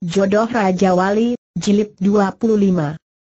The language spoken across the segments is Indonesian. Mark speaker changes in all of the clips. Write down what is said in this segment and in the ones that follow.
Speaker 1: Jodoh Raja Wali, Jilid 25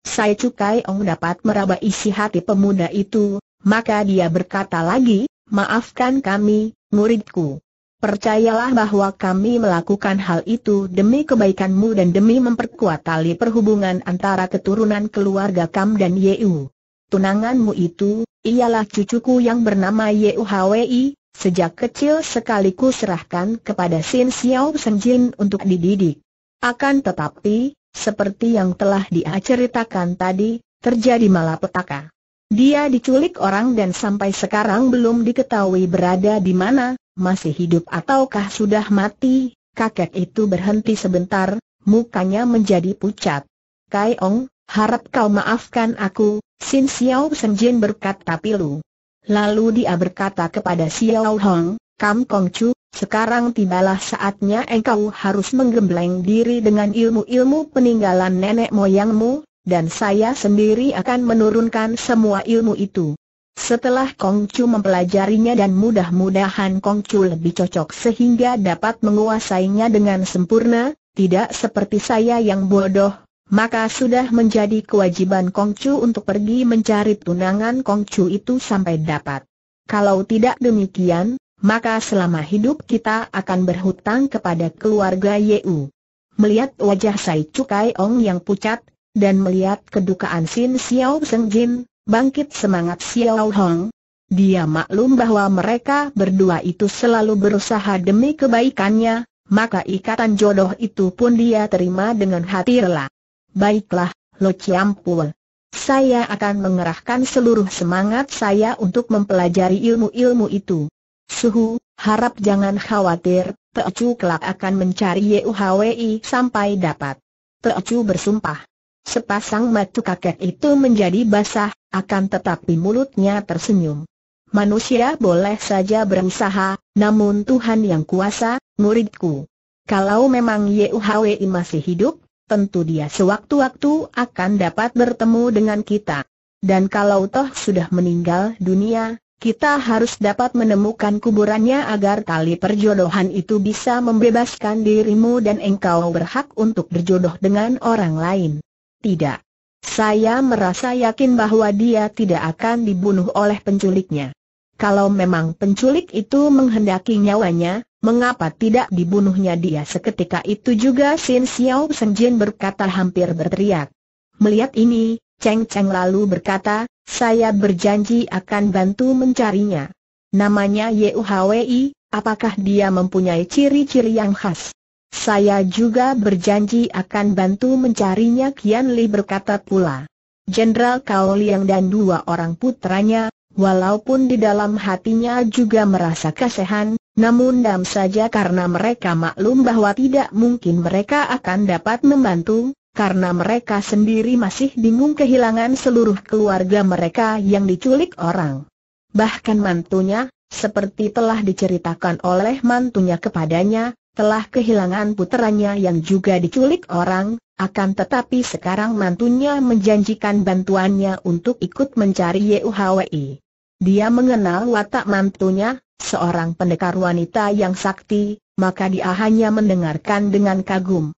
Speaker 1: Sai Cukai Ong dapat meraba isi hati pemuda itu, maka dia berkata lagi, maafkan kami, muridku. Percayalah bahwa kami melakukan hal itu demi kebaikanmu dan demi memperkuat tali perhubungan antara keturunan keluarga Kam dan Yeu. Tunanganmu itu, ialah cucuku yang bernama Yeu Hwi, sejak kecil sekali ku serahkan kepada Sin Xiao Senjin untuk dididik. Akan tetapi, seperti yang telah dia ceritakan tadi, terjadi malapetaka. Dia diculik orang dan sampai sekarang belum diketahui berada di mana, masih hidup ataukah sudah mati. Kakek itu berhenti sebentar, mukanya menjadi pucat. Kai Ong, harap kau maafkan aku, Sin Xiao Jin berkata pilu. Lalu dia berkata kepada Xiao Hong, Kam Kong Chu, sekarang tibalah saatnya engkau harus menggembleng diri dengan ilmu-ilmu peninggalan nenek moyangmu, dan saya sendiri akan menurunkan semua ilmu itu. Setelah Kong Chu mempelajarinya dan mudah-mudahan Kong Chu lebih cocok sehingga dapat menguasainya dengan sempurna, tidak seperti saya yang bodoh, maka sudah menjadi kewajiban Kong Chu untuk pergi mencari tunangan Kong Chu itu sampai dapat. Kalau tidak demikian, maka selama hidup kita akan berhutang kepada keluarga Yeu. Melihat wajah Sai Cukai Ong yang pucat, dan melihat kedukaan Sin Xiao Seng Jin, bangkit semangat Xiao Hong. Dia maklum bahwa mereka berdua itu selalu berusaha demi kebaikannya, maka ikatan jodoh itu pun dia terima dengan hati rela. Baiklah, Lo Chiam Saya akan mengerahkan seluruh semangat saya untuk mempelajari ilmu-ilmu itu. Suhu, harap jangan khawatir, Teocu kelak akan mencari YUHWI sampai dapat. Teocu bersumpah. Sepasang mata kakek itu menjadi basah, akan tetapi mulutnya tersenyum. Manusia boleh saja berusaha, namun Tuhan yang kuasa, muridku. Kalau memang YUHWI masih hidup, tentu dia sewaktu-waktu akan dapat bertemu dengan kita. Dan kalau toh sudah meninggal dunia, kita harus dapat menemukan kuburannya agar tali perjodohan itu bisa membebaskan dirimu dan engkau berhak untuk berjodoh dengan orang lain. Tidak. Saya merasa yakin bahwa dia tidak akan dibunuh oleh penculiknya. Kalau memang penculik itu menghendaki nyawanya, mengapa tidak dibunuhnya dia seketika itu juga Sin Xiao Senjin berkata hampir berteriak. Melihat ini, Cheng Cheng lalu berkata, saya berjanji akan bantu mencarinya. Namanya Hwi, apakah dia mempunyai ciri-ciri yang khas? Saya juga berjanji akan bantu mencarinya Kian Li berkata pula. Jenderal Kao Liang dan dua orang putranya, walaupun di dalam hatinya juga merasa kasihan, namun dam saja karena mereka maklum bahwa tidak mungkin mereka akan dapat membantu, karena mereka sendiri masih bingung kehilangan seluruh keluarga mereka yang diculik orang. Bahkan mantunya, seperti telah diceritakan oleh mantunya kepadanya, telah kehilangan puteranya yang juga diculik orang, akan tetapi sekarang mantunya menjanjikan bantuannya untuk ikut mencari YUHWI. Dia mengenal watak mantunya, seorang pendekar wanita yang sakti, maka dia hanya mendengarkan dengan kagum.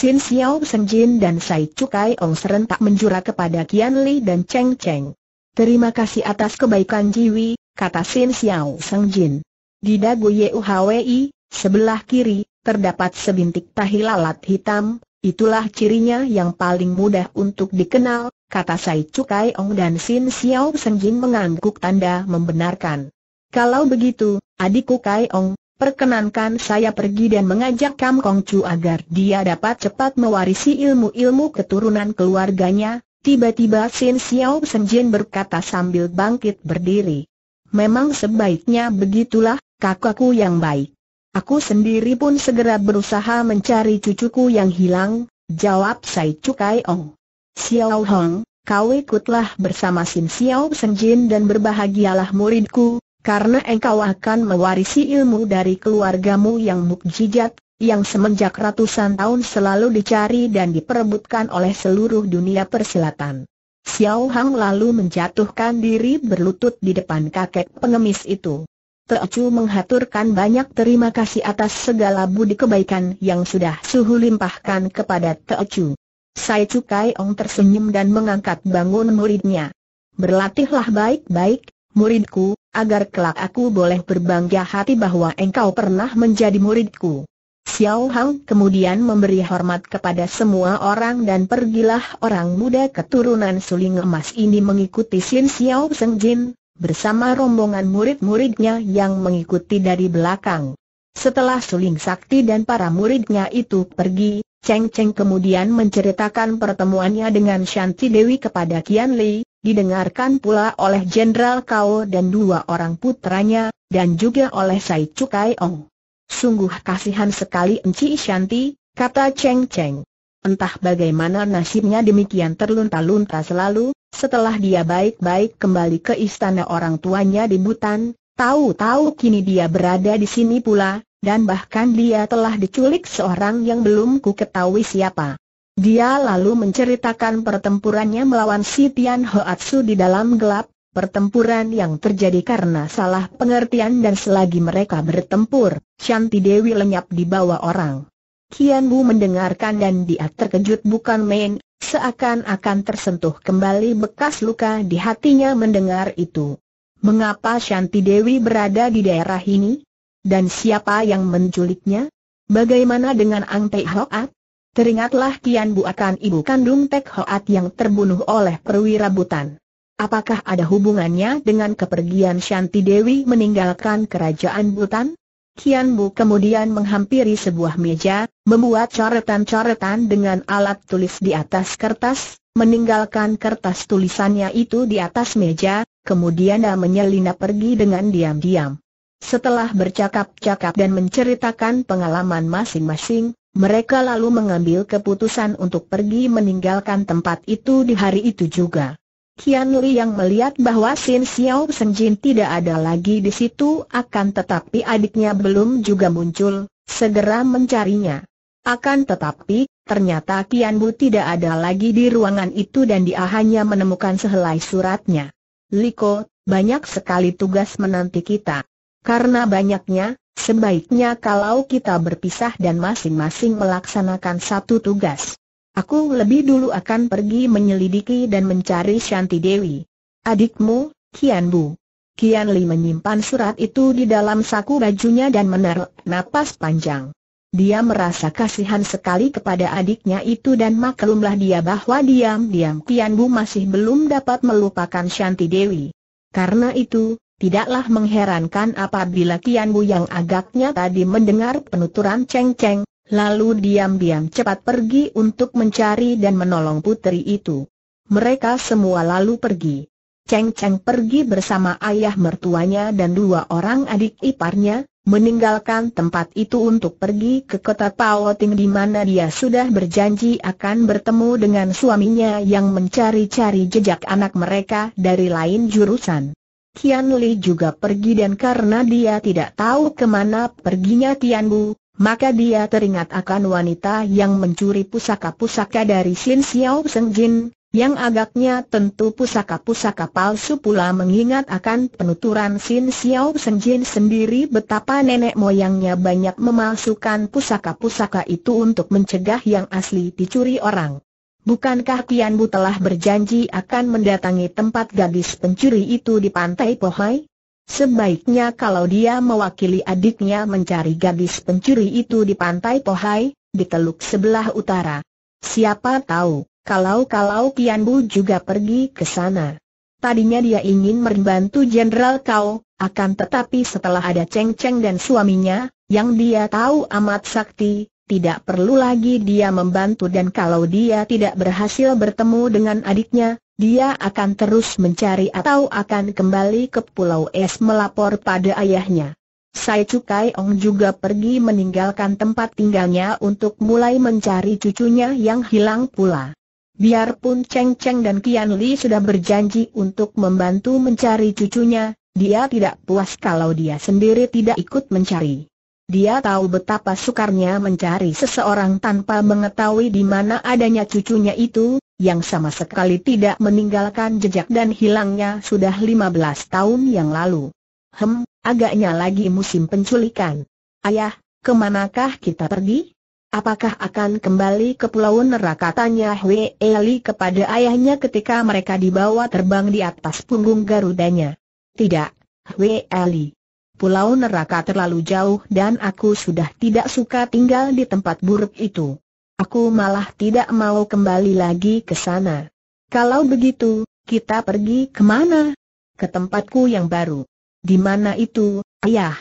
Speaker 1: Xin Xiao Jin dan Sai Cukai Ong serentak menjura kepada Kian Li dan Cheng Cheng. Terima kasih atas kebaikan Jiwi, kata Sin Xiao Jin. Di dagu Yuhwi, sebelah kiri, terdapat sebintik tahi lalat hitam, itulah cirinya yang paling mudah untuk dikenal, kata Sai Cukai Ong dan Sin Xiao Jin mengangguk tanda membenarkan. Kalau begitu, adikku Kai Ong, Perkenankan saya pergi dan mengajak Kam Kong Chu agar dia dapat cepat mewarisi ilmu-ilmu keturunan keluarganya, tiba-tiba Sin Xiao Senjin berkata sambil bangkit berdiri. Memang sebaiknya begitulah, kakakku yang baik. Aku sendiri pun segera berusaha mencari cucuku yang hilang, jawab Sai Chu Kai Ong. Xiao Hong, kau ikutlah bersama Sin Xiao Senjin dan berbahagialah muridku, karena engkau akan mewarisi ilmu dari keluargamu yang mukjizat, yang semenjak ratusan tahun selalu dicari dan diperebutkan oleh seluruh dunia persilatan. Xiao Hang lalu menjatuhkan diri berlutut di depan kakek pengemis itu. Teocu menghaturkan banyak terima kasih atas segala budi kebaikan yang sudah Suhu limpahkan kepada Teocu. Sai Cukai Ong tersenyum dan mengangkat bangun muridnya. Berlatihlah baik-baik, muridku, agar kelak aku boleh berbangga hati bahwa engkau pernah menjadi muridku. Xiao Hang kemudian memberi hormat kepada semua orang dan pergilah orang muda keturunan suling emas ini mengikuti Xin Xiao Seng Jin, bersama rombongan murid-muridnya yang mengikuti dari belakang. Setelah Suling Sakti dan para muridnya itu pergi, Cheng Cheng kemudian menceritakan pertemuannya dengan Shanti Dewi kepada Qian Li, didengarkan pula oleh Jenderal Kao dan dua orang putranya, dan juga oleh Sai Cukai Ong. Sungguh kasihan sekali Enci Shanti, kata Cheng Cheng. Entah bagaimana nasibnya demikian terlunta-lunta selalu, setelah dia baik-baik kembali ke istana orang tuanya di Butan, tahu-tahu kini dia berada di sini pula, dan bahkan dia telah diculik seorang yang belum ku ketahui siapa. Dia lalu menceritakan pertempurannya melawan si Tian Hoatsu di dalam gelap, pertempuran yang terjadi karena salah pengertian dan selagi mereka bertempur, Shanti Dewi lenyap di bawah orang. Kian Bu mendengarkan dan dia terkejut bukan main, seakan-akan tersentuh kembali bekas luka di hatinya mendengar itu. Mengapa Shanti Dewi berada di daerah ini? Dan siapa yang menculiknya? Bagaimana dengan Ang Teh Hoat? Teringatlah Kian akan ibu kandung Tek Hoat yang terbunuh oleh perwira butan. Apakah ada hubungannya dengan kepergian Shanti Dewi meninggalkan kerajaan butan? Kian Bu kemudian menghampiri sebuah meja, membuat coretan-coretan dengan alat tulis di atas kertas, meninggalkan kertas tulisannya itu di atas meja, kemudian dia menyelinap pergi dengan diam-diam. Setelah bercakap-cakap dan menceritakan pengalaman masing-masing, mereka lalu mengambil keputusan untuk pergi meninggalkan tempat itu di hari itu juga. Kian Li yang melihat bahwa Sin Xiao Senjin tidak ada lagi di situ akan tetapi adiknya belum juga muncul, segera mencarinya. Akan tetapi, ternyata Kian Bu tidak ada lagi di ruangan itu dan dia hanya menemukan sehelai suratnya. Liko, banyak sekali tugas menanti kita. Karena banyaknya, Sebaiknya kalau kita berpisah dan masing-masing melaksanakan satu tugas. Aku lebih dulu akan pergi menyelidiki dan mencari Shanti Dewi. Adikmu, Kian Bu. Kian Li menyimpan surat itu di dalam saku bajunya dan menarik napas panjang. Dia merasa kasihan sekali kepada adiknya itu dan maklumlah dia bahwa diam-diam Kian Bu masih belum dapat melupakan Shanti Dewi. Karena itu, Tidaklah mengherankan apabila Tian Bu yang agaknya tadi mendengar penuturan Cheng Cheng, lalu diam-diam cepat pergi untuk mencari dan menolong putri itu. Mereka semua lalu pergi. Cheng Cheng pergi bersama ayah mertuanya dan dua orang adik iparnya, meninggalkan tempat itu untuk pergi ke kota Pao Ting di mana dia sudah berjanji akan bertemu dengan suaminya yang mencari-cari jejak anak mereka dari lain jurusan. Kian Li juga pergi dan karena dia tidak tahu kemana perginya Tian Bu, maka dia teringat akan wanita yang mencuri pusaka-pusaka dari Sin Xiao Seng Jin, yang agaknya tentu pusaka-pusaka palsu pula mengingat akan penuturan Sin Xiao Seng Jin sendiri betapa nenek moyangnya banyak memalsukan pusaka-pusaka itu untuk mencegah yang asli dicuri orang. Bukankah Tianbu telah berjanji akan mendatangi tempat gadis pencuri itu di pantai Pohai? Sebaiknya kalau dia mewakili adiknya mencari gadis pencuri itu di pantai Pohai, di teluk sebelah utara. Siapa tahu, kalau-kalau Tianbu juga pergi ke sana. Tadinya dia ingin membantu Jenderal Kau, akan tetapi setelah ada Cheng Cheng dan suaminya, yang dia tahu amat sakti, tidak perlu lagi dia membantu dan kalau dia tidak berhasil bertemu dengan adiknya, dia akan terus mencari atau akan kembali ke Pulau Es melapor pada ayahnya. Sai Cukai Ong juga pergi meninggalkan tempat tinggalnya untuk mulai mencari cucunya yang hilang pula. Biarpun Cheng Cheng dan Kian Li sudah berjanji untuk membantu mencari cucunya, dia tidak puas kalau dia sendiri tidak ikut mencari. Dia tahu betapa sukarnya mencari seseorang tanpa mengetahui di mana adanya cucunya itu, yang sama sekali tidak meninggalkan jejak dan hilangnya sudah 15 tahun yang lalu. Hem, agaknya lagi musim penculikan. Ayah, kemanakah kita pergi? Apakah akan kembali ke pulau neraka tanya Hwe Eli kepada ayahnya ketika mereka dibawa terbang di atas punggung garudanya? Tidak, Hwe Eli. Pulau neraka terlalu jauh dan aku sudah tidak suka tinggal di tempat buruk itu. Aku malah tidak mau kembali lagi ke sana. Kalau begitu, kita pergi kemana? Ke tempatku yang baru. Di mana itu, ayah?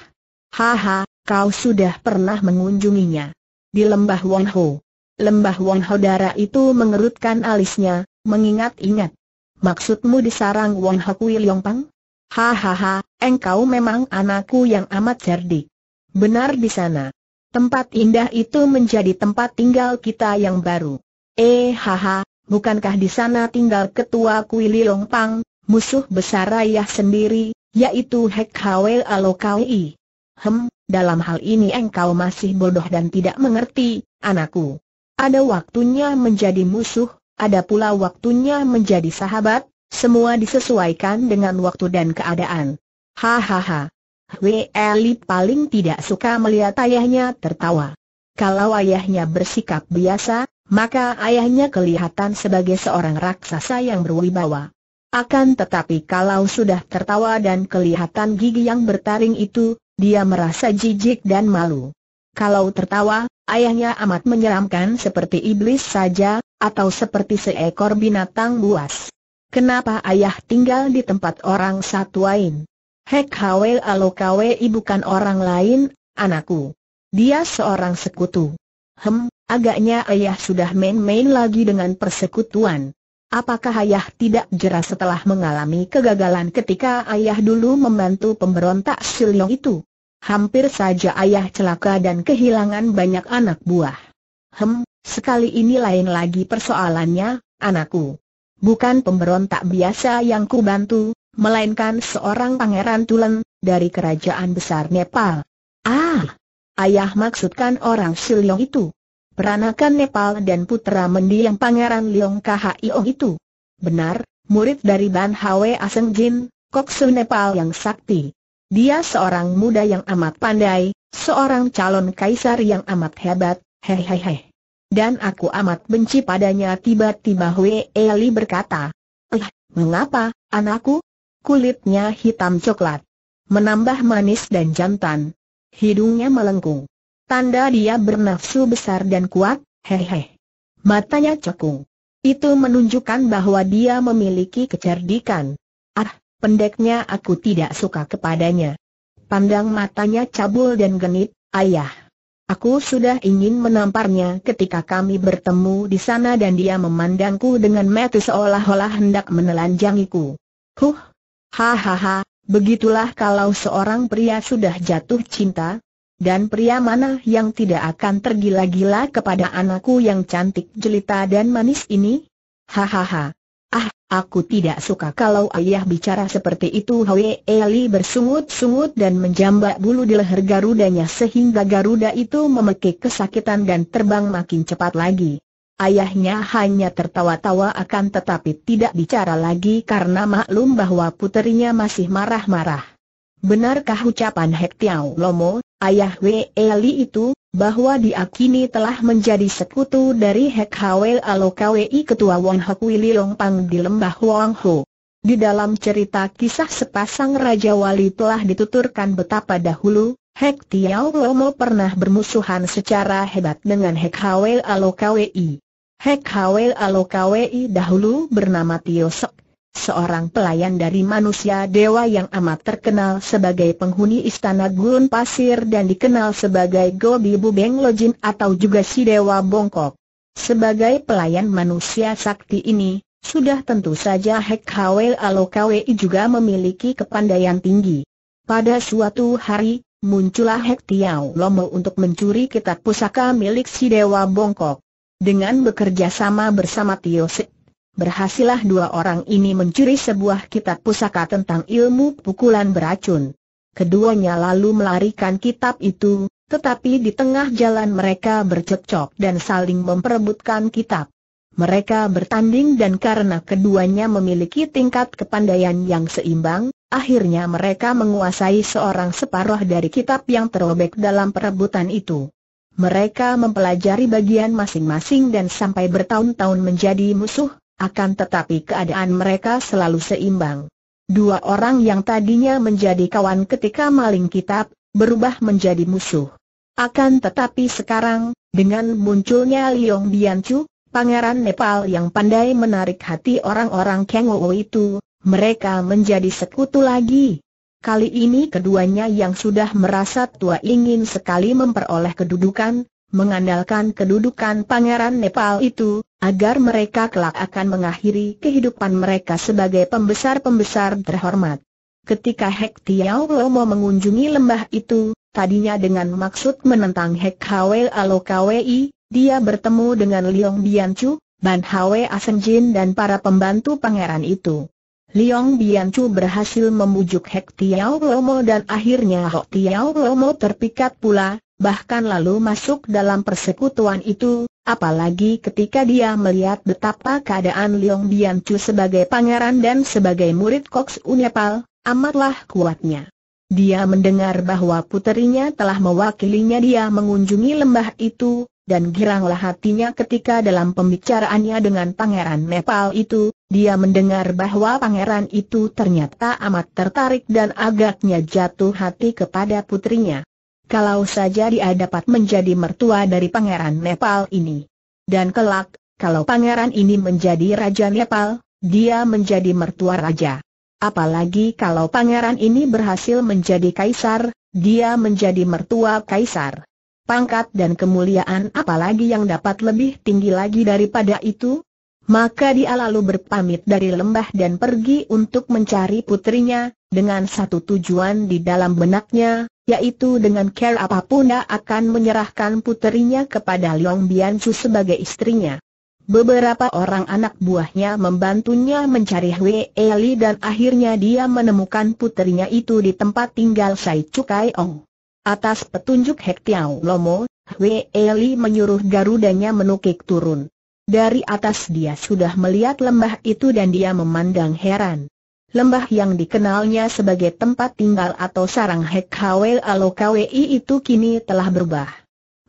Speaker 1: Haha, kau sudah pernah mengunjunginya. Di lembah Wongho. Lembah Wongho Dara itu mengerutkan alisnya, mengingat-ingat. Maksudmu di sarang Wonho Kui Pang? Hahaha, engkau memang anakku yang amat cerdik. Benar di sana. Tempat indah itu menjadi tempat tinggal kita yang baru. Eh haha, bukankah di sana tinggal ketua Kuili Pang, musuh besar ayah sendiri, yaitu Hek Hwel Alokawi? Hem, dalam hal ini engkau masih bodoh dan tidak mengerti, anakku. Ada waktunya menjadi musuh, ada pula waktunya menjadi sahabat, semua disesuaikan dengan waktu dan keadaan. Hahaha. Wei paling tidak suka melihat ayahnya tertawa. Kalau ayahnya bersikap biasa, maka ayahnya kelihatan sebagai seorang raksasa yang berwibawa. Akan tetapi kalau sudah tertawa dan kelihatan gigi yang bertaring itu, dia merasa jijik dan malu. Kalau tertawa, ayahnya amat menyeramkan seperti iblis saja, atau seperti seekor binatang buas. Kenapa ayah tinggal di tempat orang satu lain? Hek Hwe Alokawi bukan orang lain, anakku. Dia seorang sekutu. Hem, agaknya ayah sudah main-main lagi dengan persekutuan. Apakah ayah tidak jera setelah mengalami kegagalan ketika ayah dulu membantu pemberontak Silyong itu? Hampir saja ayah celaka dan kehilangan banyak anak buah. Hem, sekali ini lain lagi persoalannya, anakku bukan pemberontak biasa yang ku bantu, melainkan seorang pangeran Tulen, dari kerajaan besar Nepal. Ah! Ayah maksudkan orang Siliong itu. Peranakan Nepal dan putra mendiang pangeran Liong Khio itu. Benar, murid dari Ban Hwe Aseng Jin, Koksu Nepal yang sakti. Dia seorang muda yang amat pandai, seorang calon kaisar yang amat hebat, hehehe dan aku amat benci padanya tiba-tiba Wei Eli berkata. Eh, mengapa, anakku? Kulitnya hitam coklat. Menambah manis dan jantan. Hidungnya melengkung. Tanda dia bernafsu besar dan kuat, hehe. Matanya cekung. Itu menunjukkan bahwa dia memiliki kecerdikan. Ah, pendeknya aku tidak suka kepadanya. Pandang matanya cabul dan genit, ayah. Aku sudah ingin menamparnya ketika kami bertemu di sana dan dia memandangku dengan mata seolah-olah hendak menelanjangiku. Huh, hahaha, begitulah kalau seorang pria sudah jatuh cinta, dan pria mana yang tidak akan tergila-gila kepada anakku yang cantik jelita dan manis ini? Hahaha. Ah, aku tidak suka kalau ayah bicara seperti itu Hwe Eli bersungut-sungut dan menjambak bulu di leher garudanya sehingga Garuda itu memekik kesakitan dan terbang makin cepat lagi. Ayahnya hanya tertawa-tawa akan tetapi tidak bicara lagi karena maklum bahwa puterinya masih marah-marah. Benarkah ucapan Hek Tiao Lomo, ayah Wei Eli itu, bahwa diakini telah menjadi sekutu dari Hek Hwee Alo Kwei Ketua Wong Hok Long Pang di lembah Wong Ho. Di dalam cerita kisah sepasang Raja Wali telah dituturkan betapa dahulu, Hek Tiao Lomo pernah bermusuhan secara hebat dengan Hek Hwee Alo Kwei. Hek Hwee Alo Kwei dahulu bernama Tio Sek, seorang pelayan dari manusia dewa yang amat terkenal sebagai penghuni istana gurun pasir dan dikenal sebagai Gobi Bubeng Lojin atau juga si dewa bongkok. Sebagai pelayan manusia sakti ini, sudah tentu saja Hek Hwe Alokawe juga memiliki kepandaian tinggi. Pada suatu hari, muncullah Hek Tiao Lomo untuk mencuri kitab pusaka milik si dewa bongkok. Dengan bekerja sama bersama Tio Se Berhasilah dua orang ini mencuri sebuah kitab pusaka tentang ilmu pukulan beracun. Keduanya lalu melarikan kitab itu, tetapi di tengah jalan mereka bercekcok dan saling memperebutkan kitab. Mereka bertanding dan karena keduanya memiliki tingkat kepandaian yang seimbang, akhirnya mereka menguasai seorang separuh dari kitab yang terobek dalam perebutan itu. Mereka mempelajari bagian masing-masing dan sampai bertahun-tahun menjadi musuh, akan tetapi keadaan mereka selalu seimbang. Dua orang yang tadinya menjadi kawan ketika maling kitab, berubah menjadi musuh. Akan tetapi sekarang, dengan munculnya Liong Biancu, pangeran Nepal yang pandai menarik hati orang-orang Kengowo itu, mereka menjadi sekutu lagi. Kali ini keduanya yang sudah merasa tua ingin sekali memperoleh kedudukan, mengandalkan kedudukan pangeran Nepal itu, agar mereka kelak akan mengakhiri kehidupan mereka sebagai pembesar-pembesar terhormat. Ketika Hek Tiao Lomo mengunjungi lembah itu, tadinya dengan maksud menentang Hek Hwe Alo Kwi, dia bertemu dengan Liong Biancu, Ban Hwe Asenjin dan para pembantu pangeran itu. Liong Biancu berhasil membujuk Hek Tiao Lomo dan akhirnya Hok Tiao Lomo terpikat pula, bahkan lalu masuk dalam persekutuan itu, apalagi ketika dia melihat betapa keadaan Leong Bian Chu sebagai pangeran dan sebagai murid Koks Unepal, amatlah kuatnya. Dia mendengar bahwa puterinya telah mewakilinya dia mengunjungi lembah itu, dan giranglah hatinya ketika dalam pembicaraannya dengan Pangeran Nepal itu, dia mendengar bahwa pangeran itu ternyata amat tertarik dan agaknya jatuh hati kepada putrinya kalau saja dia dapat menjadi mertua dari pangeran Nepal ini. Dan kelak, kalau pangeran ini menjadi raja Nepal, dia menjadi mertua raja. Apalagi kalau pangeran ini berhasil menjadi kaisar, dia menjadi mertua kaisar. Pangkat dan kemuliaan apalagi yang dapat lebih tinggi lagi daripada itu? Maka dia lalu berpamit dari lembah dan pergi untuk mencari putrinya, dengan satu tujuan di dalam benaknya, yaitu dengan care apapun dia akan menyerahkan puterinya kepada Liong Biancu sebagai istrinya. Beberapa orang anak buahnya membantunya mencari Wei Eli dan akhirnya dia menemukan puterinya itu di tempat tinggal Sai Cukai Ong. Atas petunjuk Hek Tiao Lomo, Hwe Eli menyuruh garudanya menukik turun. Dari atas dia sudah melihat lembah itu dan dia memandang heran. Lembah yang dikenalnya sebagai tempat tinggal atau sarang Hek Hwee itu kini telah berubah.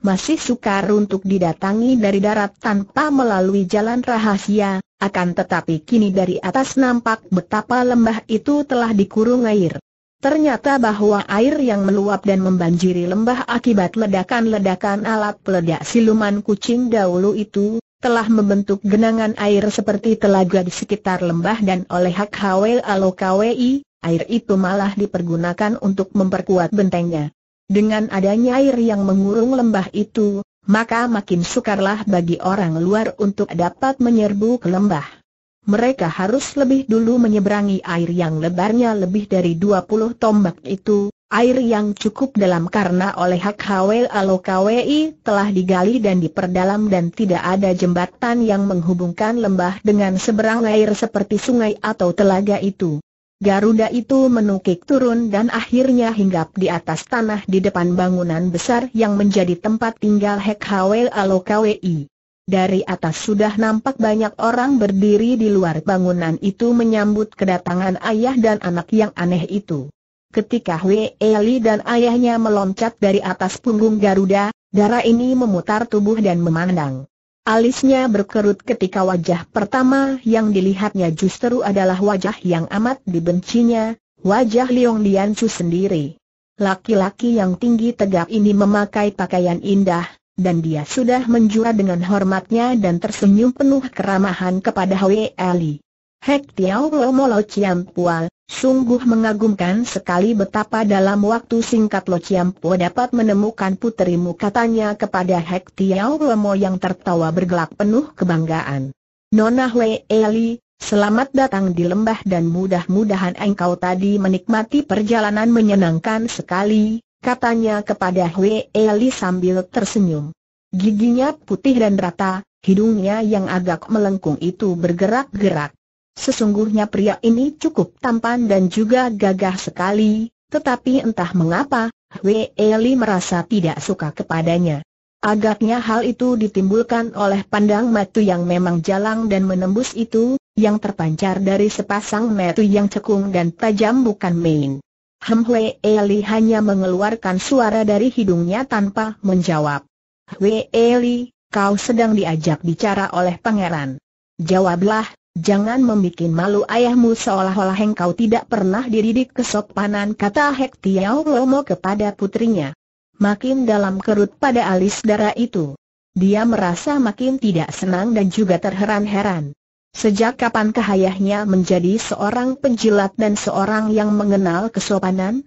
Speaker 1: Masih sukar untuk didatangi dari darat tanpa melalui jalan rahasia, akan tetapi kini dari atas nampak betapa lembah itu telah dikurung air. Ternyata bahwa air yang meluap dan membanjiri lembah akibat ledakan-ledakan alat peledak siluman kucing dahulu itu, telah membentuk genangan air seperti telaga di sekitar lembah dan oleh hak Alo Alokwi, air itu malah dipergunakan untuk memperkuat bentengnya. Dengan adanya air yang mengurung lembah itu, maka makin sukarlah bagi orang luar untuk dapat menyerbu ke lembah. Mereka harus lebih dulu menyeberangi air yang lebarnya lebih dari 20 tombak itu, air yang cukup dalam karena oleh Hak Hwel KWI telah digali dan diperdalam dan tidak ada jembatan yang menghubungkan lembah dengan seberang air seperti sungai atau telaga itu. Garuda itu menukik turun dan akhirnya hinggap di atas tanah di depan bangunan besar yang menjadi tempat tinggal Hek Hwel KWI. Dari atas sudah nampak banyak orang berdiri di luar bangunan itu menyambut kedatangan ayah dan anak yang aneh itu. Ketika Wei Eli dan ayahnya meloncat dari atas punggung Garuda, darah ini memutar tubuh dan memandang. Alisnya berkerut ketika wajah pertama yang dilihatnya justru adalah wajah yang amat dibencinya, wajah Liong Chu sendiri. Laki-laki yang tinggi tegap ini memakai pakaian indah, dan dia sudah menjual dengan hormatnya dan tersenyum penuh keramahan kepada Wei Eli. Hek Tiao Lomo Lo Ciampua, sungguh mengagumkan sekali betapa dalam waktu singkat Lo Ciampua dapat menemukan puterimu katanya kepada Hek Tiao Mo yang tertawa bergelak penuh kebanggaan. Nona Hwe Eli, selamat datang di lembah dan mudah-mudahan engkau tadi menikmati perjalanan menyenangkan sekali, katanya kepada Hwe Eli sambil tersenyum. Giginya putih dan rata, hidungnya yang agak melengkung itu bergerak-gerak. Sesungguhnya pria ini cukup tampan dan juga gagah sekali, tetapi entah mengapa, Wei Eli merasa tidak suka kepadanya. Agaknya hal itu ditimbulkan oleh pandang matu yang memang jalang dan menembus itu, yang terpancar dari sepasang matu yang cekung dan tajam bukan main. Hem Wei Eli hanya mengeluarkan suara dari hidungnya tanpa menjawab. Wei Eli, kau sedang diajak bicara oleh pangeran. Jawablah, Jangan membuat malu ayahmu seolah-olah engkau tidak pernah dididik kesopanan kata Hek Tiao Lomo kepada putrinya. Makin dalam kerut pada alis darah itu. Dia merasa makin tidak senang dan juga terheran-heran. Sejak kapan ayahnya menjadi seorang penjilat dan seorang yang mengenal kesopanan?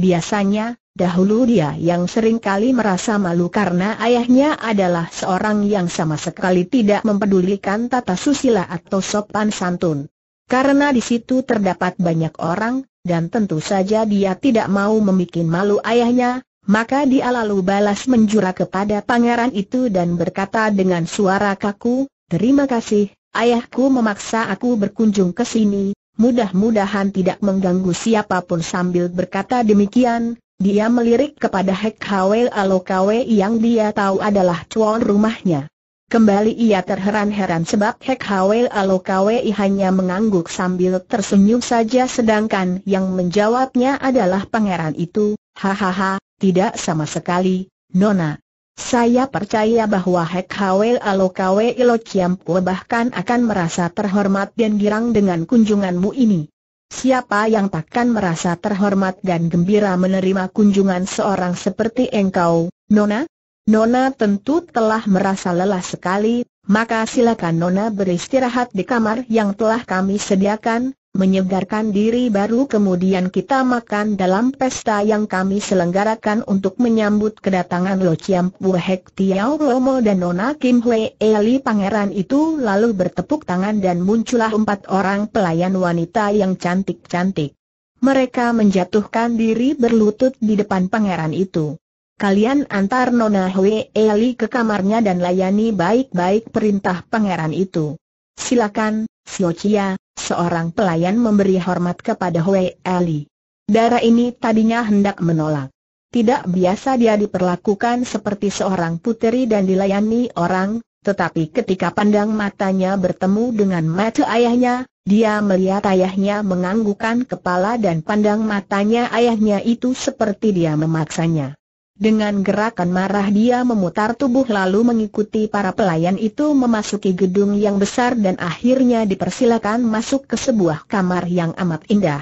Speaker 1: Biasanya, Dahulu dia yang sering kali merasa malu karena ayahnya adalah seorang yang sama sekali tidak mempedulikan tata susila atau sopan santun. Karena di situ terdapat banyak orang, dan tentu saja dia tidak mau membuat malu ayahnya, maka dia lalu balas menjura kepada pangeran itu dan berkata dengan suara kaku, Terima kasih, ayahku memaksa aku berkunjung ke sini, mudah-mudahan tidak mengganggu siapapun sambil berkata demikian, dia melirik kepada Hek Hwe Alokawe yang dia tahu adalah cuan rumahnya. Kembali ia terheran-heran sebab Hek Hwe Alokawe hanya mengangguk sambil tersenyum saja sedangkan yang menjawabnya adalah pangeran itu, hahaha, tidak sama sekali, Nona. Saya percaya bahwa Hek Hawel Alokawe Ilo Chiampu bahkan akan merasa terhormat dan girang dengan kunjunganmu ini. Siapa yang takkan merasa terhormat dan gembira menerima kunjungan seorang seperti engkau, Nona? Nona tentu telah merasa lelah sekali, maka silakan Nona beristirahat di kamar yang telah kami sediakan, menyegarkan diri baru kemudian kita makan dalam pesta yang kami selenggarakan untuk menyambut kedatangan Lo Chiam Bu Hek Tiao Romo dan Nona Kim Hwee Eli pangeran itu lalu bertepuk tangan dan muncullah empat orang pelayan wanita yang cantik-cantik. Mereka menjatuhkan diri berlutut di depan pangeran itu. Kalian antar Nona Hwee Eli ke kamarnya dan layani baik-baik perintah pangeran itu. Silakan, Siochia, seorang pelayan memberi hormat kepada Wei Ali. Darah ini tadinya hendak menolak. Tidak biasa dia diperlakukan seperti seorang puteri dan dilayani orang, tetapi ketika pandang matanya bertemu dengan mata ayahnya, dia melihat ayahnya menganggukkan kepala dan pandang matanya ayahnya itu seperti dia memaksanya. Dengan gerakan marah dia memutar tubuh lalu mengikuti para pelayan itu memasuki gedung yang besar dan akhirnya dipersilakan masuk ke sebuah kamar yang amat indah.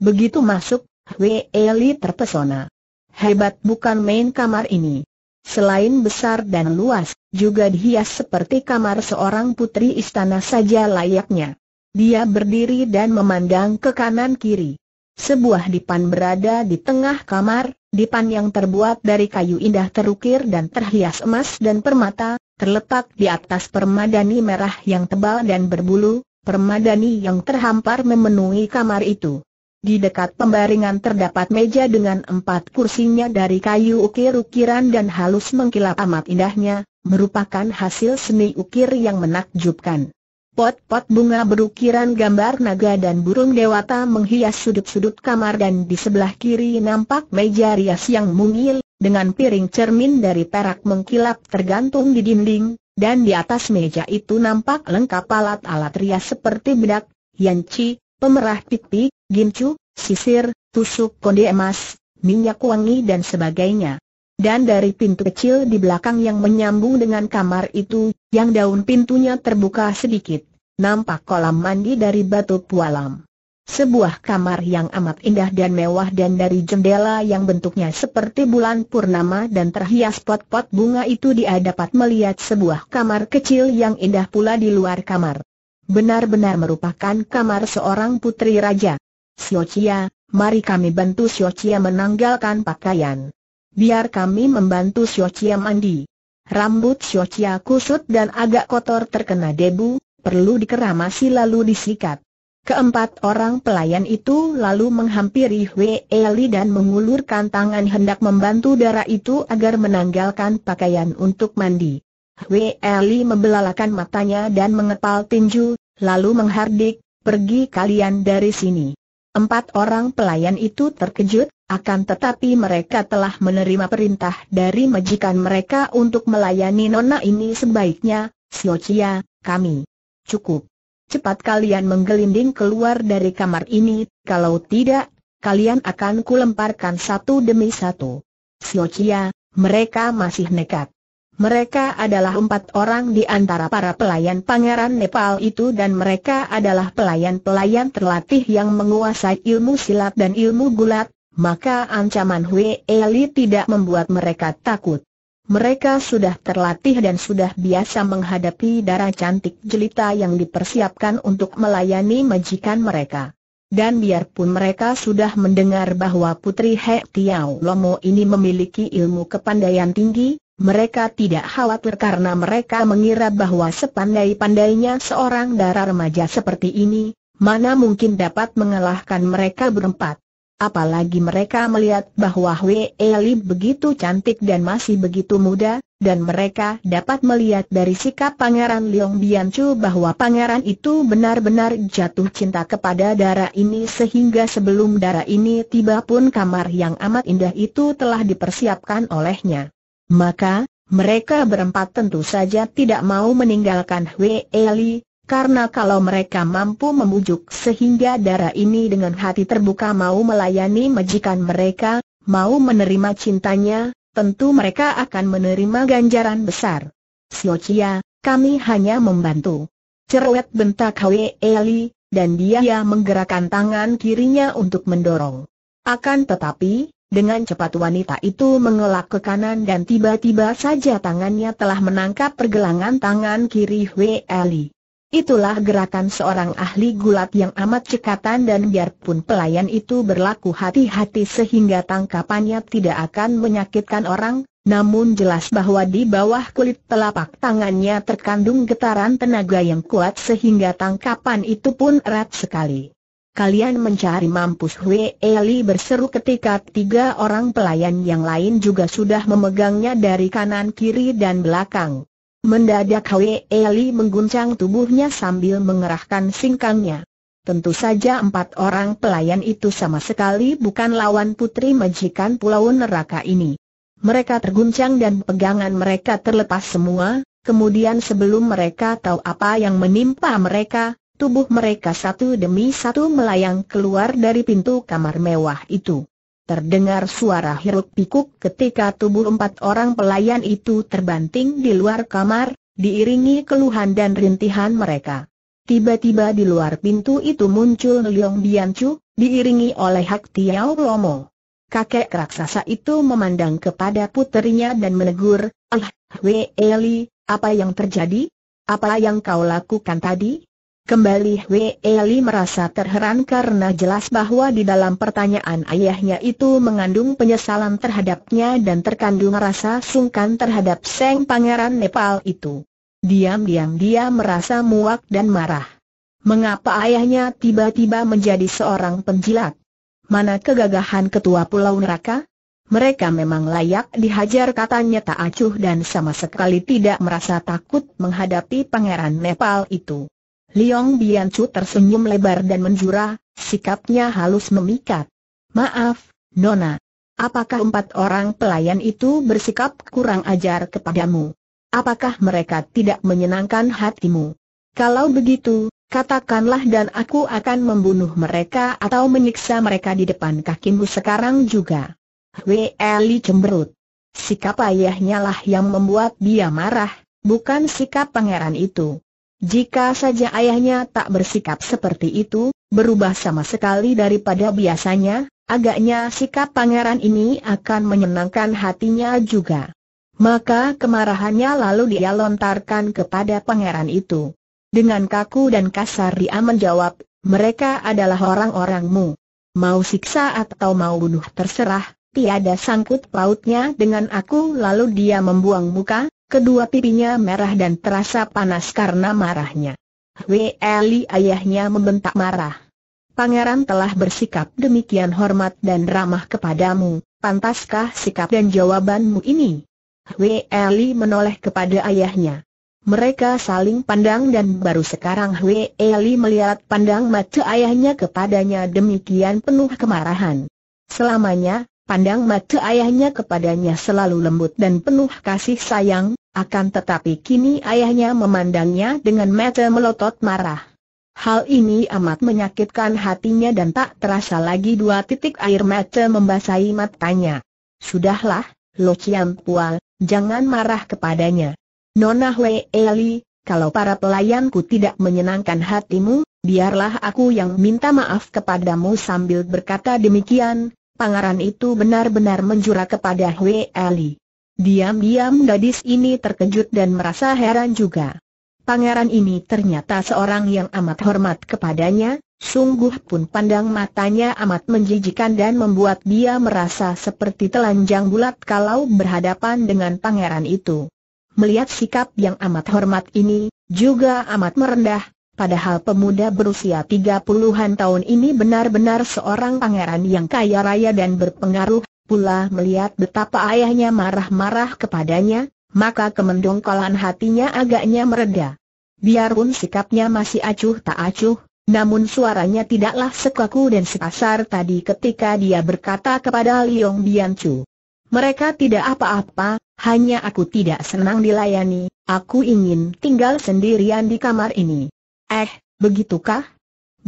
Speaker 1: Begitu masuk, Wei Li terpesona. Hebat bukan main kamar ini. Selain besar dan luas, juga dihias seperti kamar seorang putri istana saja layaknya. Dia berdiri dan memandang ke kanan kiri. Sebuah dipan berada di tengah kamar, Dipan yang terbuat dari kayu indah terukir dan terhias emas dan permata, terletak di atas permadani merah yang tebal dan berbulu, permadani yang terhampar memenuhi kamar itu. Di dekat pembaringan terdapat meja dengan empat kursinya dari kayu ukir-ukiran dan halus mengkilap amat indahnya, merupakan hasil seni ukir yang menakjubkan. Pot-pot bunga berukiran gambar naga dan burung dewata menghias sudut-sudut kamar dan di sebelah kiri nampak meja rias yang mungil, dengan piring cermin dari perak mengkilap tergantung di dinding, dan di atas meja itu nampak lengkap alat-alat rias seperti bedak, yanci, pemerah pipi, gincu, sisir, tusuk konde emas, minyak wangi dan sebagainya. Dan dari pintu kecil di belakang yang menyambung dengan kamar itu, yang daun pintunya terbuka sedikit, nampak kolam mandi dari batu pualam. Sebuah kamar yang amat indah dan mewah dan dari jendela yang bentuknya seperti bulan purnama dan terhias pot-pot bunga itu dia dapat melihat sebuah kamar kecil yang indah pula di luar kamar. Benar-benar merupakan kamar seorang putri raja. Siocia, mari kami bantu Siocia menanggalkan pakaian biar kami membantu Xiochia mandi. Rambut Xiochia kusut dan agak kotor terkena debu, perlu dikeramasi lalu disikat. Keempat orang pelayan itu lalu menghampiri Wei Li dan mengulurkan tangan hendak membantu darah itu agar menanggalkan pakaian untuk mandi. Wei Li membelalakan matanya dan mengepal tinju, lalu menghardik, pergi kalian dari sini. Empat orang pelayan itu terkejut, akan tetapi mereka telah menerima perintah dari majikan mereka untuk melayani nona ini sebaiknya, Siocia, kami. Cukup. Cepat kalian menggelinding keluar dari kamar ini, kalau tidak, kalian akan kulemparkan satu demi satu. Siocia, mereka masih nekat. Mereka adalah empat orang di antara para pelayan pangeran Nepal itu dan mereka adalah pelayan-pelayan terlatih yang menguasai ilmu silat dan ilmu gulat, maka ancaman Hui Eli tidak membuat mereka takut. Mereka sudah terlatih dan sudah biasa menghadapi darah cantik jelita yang dipersiapkan untuk melayani majikan mereka. Dan biarpun mereka sudah mendengar bahwa Putri He Tiao Lomo ini memiliki ilmu kepandaian tinggi, mereka tidak khawatir karena mereka mengira bahwa sepandai-pandainya seorang darah remaja seperti ini, mana mungkin dapat mengalahkan mereka berempat. Apalagi mereka melihat bahwa Wei Li begitu cantik dan masih begitu muda, dan mereka dapat melihat dari sikap Pangeran Liong Biancu bahwa pangeran itu benar-benar jatuh cinta kepada darah ini sehingga sebelum darah ini tiba pun kamar yang amat indah itu telah dipersiapkan olehnya. Maka, mereka berempat tentu saja tidak mau meninggalkan Wei Li, karena kalau mereka mampu memujuk sehingga darah ini dengan hati terbuka mau melayani majikan mereka, mau menerima cintanya, tentu mereka akan menerima ganjaran besar. Siocia, kami hanya membantu. Cerewet bentak Hwe Eli, dan dia menggerakkan tangan kirinya untuk mendorong. Akan tetapi, dengan cepat wanita itu mengelak ke kanan dan tiba-tiba saja tangannya telah menangkap pergelangan tangan kiri Hwe Eli. Itulah gerakan seorang ahli gulat yang amat cekatan dan biarpun pelayan itu berlaku hati-hati sehingga tangkapannya tidak akan menyakitkan orang, namun jelas bahwa di bawah kulit telapak tangannya terkandung getaran tenaga yang kuat sehingga tangkapan itu pun erat sekali. Kalian mencari mampus Wei Eli berseru ketika tiga orang pelayan yang lain juga sudah memegangnya dari kanan kiri dan belakang. Mendadak Hwe Eli mengguncang tubuhnya sambil mengerahkan singkangnya. Tentu saja empat orang pelayan itu sama sekali bukan lawan putri majikan pulau neraka ini. Mereka terguncang dan pegangan mereka terlepas semua, kemudian sebelum mereka tahu apa yang menimpa mereka, tubuh mereka satu demi satu melayang keluar dari pintu kamar mewah itu. Terdengar suara hiruk pikuk ketika tubuh empat orang pelayan itu terbanting di luar kamar, diiringi keluhan dan rintihan mereka. Tiba-tiba di luar pintu itu muncul Leong Biancu, diiringi oleh Hak Tiao Lomo. Kakek raksasa itu memandang kepada puterinya dan menegur, Ah, Wei Eli, apa yang terjadi? Apa yang kau lakukan tadi? Kembali Wei Li merasa terheran karena jelas bahwa di dalam pertanyaan ayahnya itu mengandung penyesalan terhadapnya dan terkandung rasa sungkan terhadap Seng Pangeran Nepal itu. Diam-diam dia merasa muak dan marah. Mengapa ayahnya tiba-tiba menjadi seorang penjilat? Mana kegagahan ketua Pulau Neraka? Mereka memang layak dihajar katanya tak acuh dan sama sekali tidak merasa takut menghadapi Pangeran Nepal itu. Liong Biancu tersenyum lebar dan menjura, sikapnya halus memikat. Maaf, Nona. Apakah empat orang pelayan itu bersikap kurang ajar kepadamu? Apakah mereka tidak menyenangkan hatimu? Kalau begitu, katakanlah dan aku akan membunuh mereka atau menyiksa mereka di depan kakimu sekarang juga. Weli cemberut. Sikap ayahnya lah yang membuat dia marah, bukan sikap pangeran itu. Jika saja ayahnya tak bersikap seperti itu, berubah sama sekali daripada biasanya, agaknya sikap pangeran ini akan menyenangkan hatinya juga. Maka kemarahannya lalu dia lontarkan kepada pangeran itu. Dengan kaku dan kasar dia menjawab, mereka adalah orang-orangmu. Mau siksa atau mau bunuh terserah, tiada sangkut pautnya dengan aku lalu dia membuang muka, Kedua pipinya merah dan terasa panas karena marahnya. Weli ayahnya membentak marah. Pangeran telah bersikap demikian hormat dan ramah kepadamu, pantaskah sikap dan jawabanmu ini? Weli menoleh kepada ayahnya. Mereka saling pandang dan baru sekarang Weli melihat pandang mata ayahnya kepadanya demikian penuh kemarahan. Selamanya, pandang mata ayahnya kepadanya selalu lembut dan penuh kasih sayang, akan tetapi kini ayahnya memandangnya dengan mata melotot marah. Hal ini amat menyakitkan hatinya dan tak terasa lagi dua titik air mata membasahi matanya. Sudahlah, Lo Chiam Pual, jangan marah kepadanya. Nona Hwee Eli, kalau para pelayanku tidak menyenangkan hatimu, biarlah aku yang minta maaf kepadamu sambil berkata demikian, pangeran itu benar-benar menjura kepada Hwee Eli. Diam-diam gadis ini terkejut dan merasa heran juga. Pangeran ini ternyata seorang yang amat hormat kepadanya, sungguh pun pandang matanya amat menjijikan dan membuat dia merasa seperti telanjang bulat kalau berhadapan dengan pangeran itu. Melihat sikap yang amat hormat ini, juga amat merendah, Padahal pemuda berusia 30-an tahun ini benar-benar seorang pangeran yang kaya raya dan berpengaruh, pula melihat betapa ayahnya marah-marah kepadanya, maka kemendongkolan hatinya agaknya mereda. Biarpun sikapnya masih acuh tak acuh, namun suaranya tidaklah sekaku dan sepasar tadi ketika dia berkata kepada Liong Biancu. Mereka tidak apa-apa, hanya aku tidak senang dilayani, aku ingin tinggal sendirian di kamar ini. Eh, begitukah?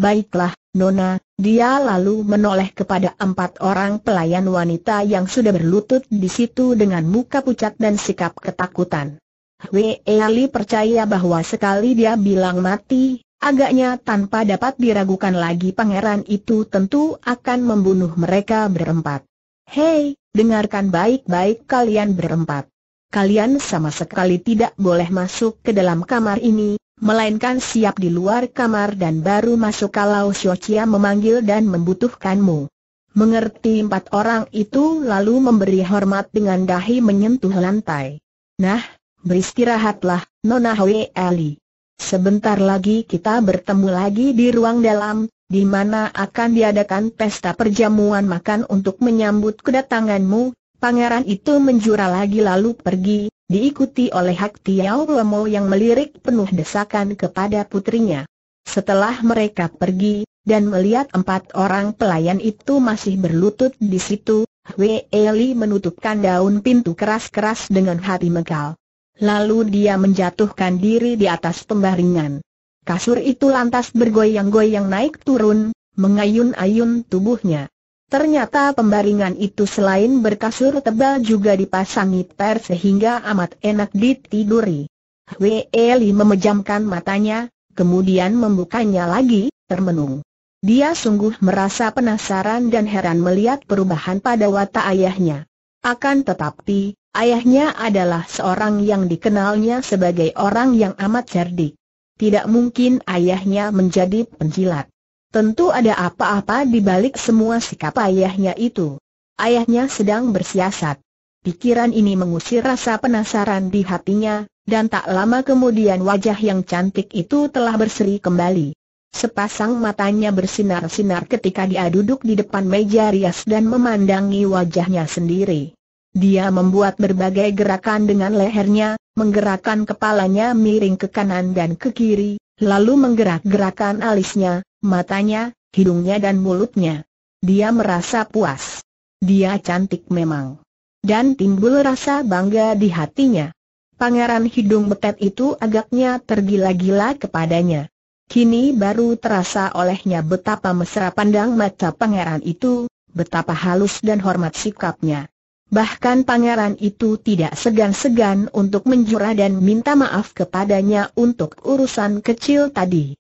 Speaker 1: Baiklah, Nona, dia lalu menoleh kepada empat orang pelayan wanita yang sudah berlutut di situ dengan muka pucat dan sikap ketakutan. Wei percaya bahwa sekali dia bilang mati, agaknya tanpa dapat diragukan lagi pangeran itu tentu akan membunuh mereka berempat. Hei, dengarkan baik-baik kalian berempat. Kalian sama sekali tidak boleh masuk ke dalam kamar ini, melainkan siap di luar kamar dan baru masuk kalau Xiaochia memanggil dan membutuhkanmu. Mengerti empat orang itu lalu memberi hormat dengan dahi menyentuh lantai. Nah, beristirahatlah, Nona Hui Ali. Sebentar lagi kita bertemu lagi di ruang dalam, di mana akan diadakan pesta perjamuan makan untuk menyambut kedatanganmu, Pangeran itu menjura lagi lalu pergi, diikuti oleh Hak Tiao Romo yang melirik penuh desakan kepada putrinya. Setelah mereka pergi, dan melihat empat orang pelayan itu masih berlutut di situ, Wei Eli menutupkan daun pintu keras-keras dengan hati megal. Lalu dia menjatuhkan diri di atas pembaringan. Kasur itu lantas bergoyang-goyang naik turun, mengayun-ayun tubuhnya. Ternyata pembaringan itu selain berkasur tebal juga dipasangi per sehingga amat enak ditiduri. Hwe memejamkan matanya, kemudian membukanya lagi, termenung. Dia sungguh merasa penasaran dan heran melihat perubahan pada watak ayahnya. Akan tetapi, ayahnya adalah seorang yang dikenalnya sebagai orang yang amat cerdik. Tidak mungkin ayahnya menjadi penjilat. Tentu ada apa-apa di balik semua sikap ayahnya itu. Ayahnya sedang bersiasat. Pikiran ini mengusir rasa penasaran di hatinya, dan tak lama kemudian wajah yang cantik itu telah berseri kembali. Sepasang matanya bersinar-sinar ketika dia duduk di depan meja rias dan memandangi wajahnya sendiri. Dia membuat berbagai gerakan dengan lehernya, menggerakkan kepalanya miring ke kanan dan ke kiri, lalu menggerak-gerakan alisnya, matanya, hidungnya dan mulutnya. Dia merasa puas. Dia cantik memang. Dan timbul rasa bangga di hatinya. Pangeran hidung betet itu agaknya tergila-gila kepadanya. Kini baru terasa olehnya betapa mesra pandang mata pangeran itu, betapa halus dan hormat sikapnya. Bahkan pangeran itu tidak segan-segan untuk menjurah dan minta maaf kepadanya untuk urusan kecil tadi.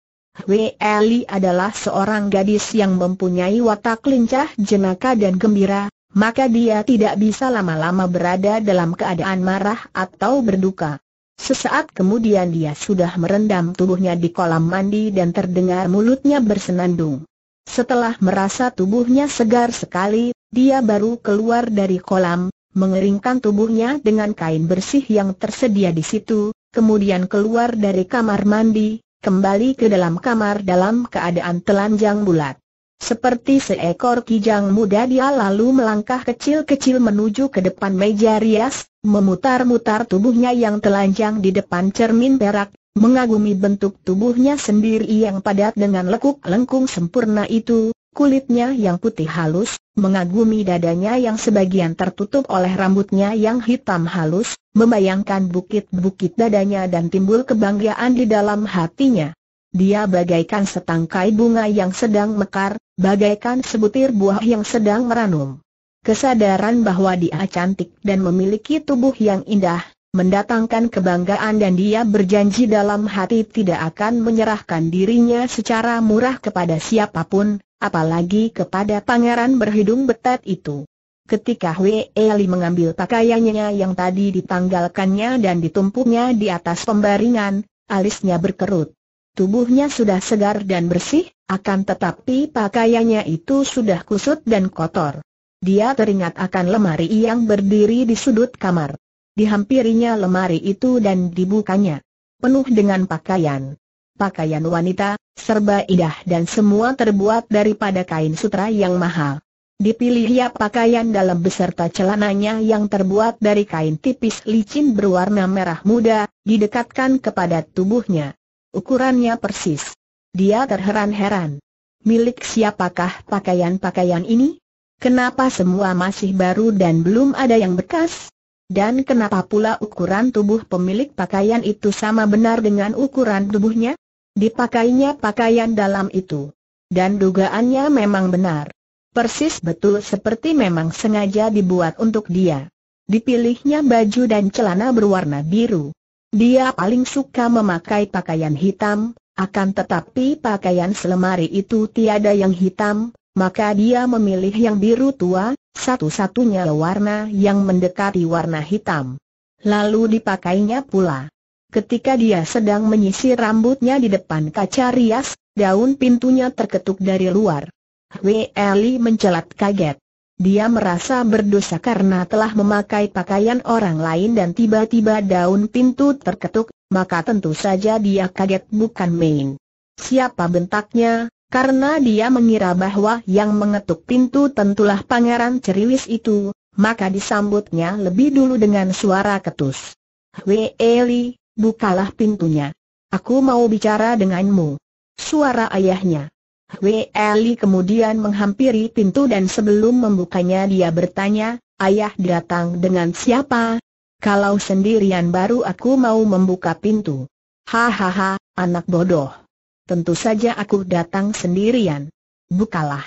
Speaker 1: Weli adalah seorang gadis yang mempunyai watak lincah jenaka dan gembira, maka dia tidak bisa lama-lama berada dalam keadaan marah atau berduka. Sesaat kemudian dia sudah merendam tubuhnya di kolam mandi dan terdengar mulutnya bersenandung. Setelah merasa tubuhnya segar sekali, dia baru keluar dari kolam, mengeringkan tubuhnya dengan kain bersih yang tersedia di situ, kemudian keluar dari kamar mandi, kembali ke dalam kamar dalam keadaan telanjang bulat. Seperti seekor kijang muda dia lalu melangkah kecil-kecil menuju ke depan meja rias, memutar-mutar tubuhnya yang telanjang di depan cermin perak, mengagumi bentuk tubuhnya sendiri yang padat dengan lekuk lengkung sempurna itu, kulitnya yang putih halus, mengagumi dadanya yang sebagian tertutup oleh rambutnya yang hitam halus, membayangkan bukit-bukit dadanya dan timbul kebanggaan di dalam hatinya. Dia bagaikan setangkai bunga yang sedang mekar, bagaikan sebutir buah yang sedang meranum. Kesadaran bahwa dia cantik dan memiliki tubuh yang indah, mendatangkan kebanggaan dan dia berjanji dalam hati tidak akan menyerahkan dirinya secara murah kepada siapapun, apalagi kepada pangeran berhidung betet itu. Ketika Hwee Li mengambil pakaiannya yang tadi ditanggalkannya dan ditumpuknya di atas pembaringan, alisnya berkerut. Tubuhnya sudah segar dan bersih, akan tetapi pakaiannya itu sudah kusut dan kotor. Dia teringat akan lemari yang berdiri di sudut kamar. Dihampirinya lemari itu dan dibukanya. Penuh dengan pakaian pakaian wanita, serba indah dan semua terbuat daripada kain sutra yang mahal. Dipilih ia ya pakaian dalam beserta celananya yang terbuat dari kain tipis licin berwarna merah muda, didekatkan kepada tubuhnya. Ukurannya persis. Dia terheran-heran. Milik siapakah pakaian-pakaian ini? Kenapa semua masih baru dan belum ada yang bekas? Dan kenapa pula ukuran tubuh pemilik pakaian itu sama benar dengan ukuran tubuhnya? Dipakainya pakaian dalam itu. Dan dugaannya memang benar. Persis betul seperti memang sengaja dibuat untuk dia. Dipilihnya baju dan celana berwarna biru. Dia paling suka memakai pakaian hitam, akan tetapi pakaian selemari itu tiada yang hitam, maka dia memilih yang biru tua, satu-satunya warna yang mendekati warna hitam. Lalu dipakainya pula Ketika dia sedang menyisir rambutnya di depan kaca rias, daun pintunya terketuk dari luar. W. Eli mencelat kaget. Dia merasa berdosa karena telah memakai pakaian orang lain dan tiba-tiba daun pintu terketuk, maka tentu saja dia kaget bukan main. Siapa bentaknya, karena dia mengira bahwa yang mengetuk pintu tentulah pangeran ceriwis itu, maka disambutnya lebih dulu dengan suara ketus. Wei Eli, Bukalah pintunya. Aku mau bicara denganmu. Suara ayahnya. Wei Eli kemudian menghampiri pintu dan sebelum membukanya dia bertanya, ayah datang dengan siapa? Kalau sendirian baru aku mau membuka pintu. Hahaha, anak bodoh. Tentu saja aku datang sendirian. Bukalah.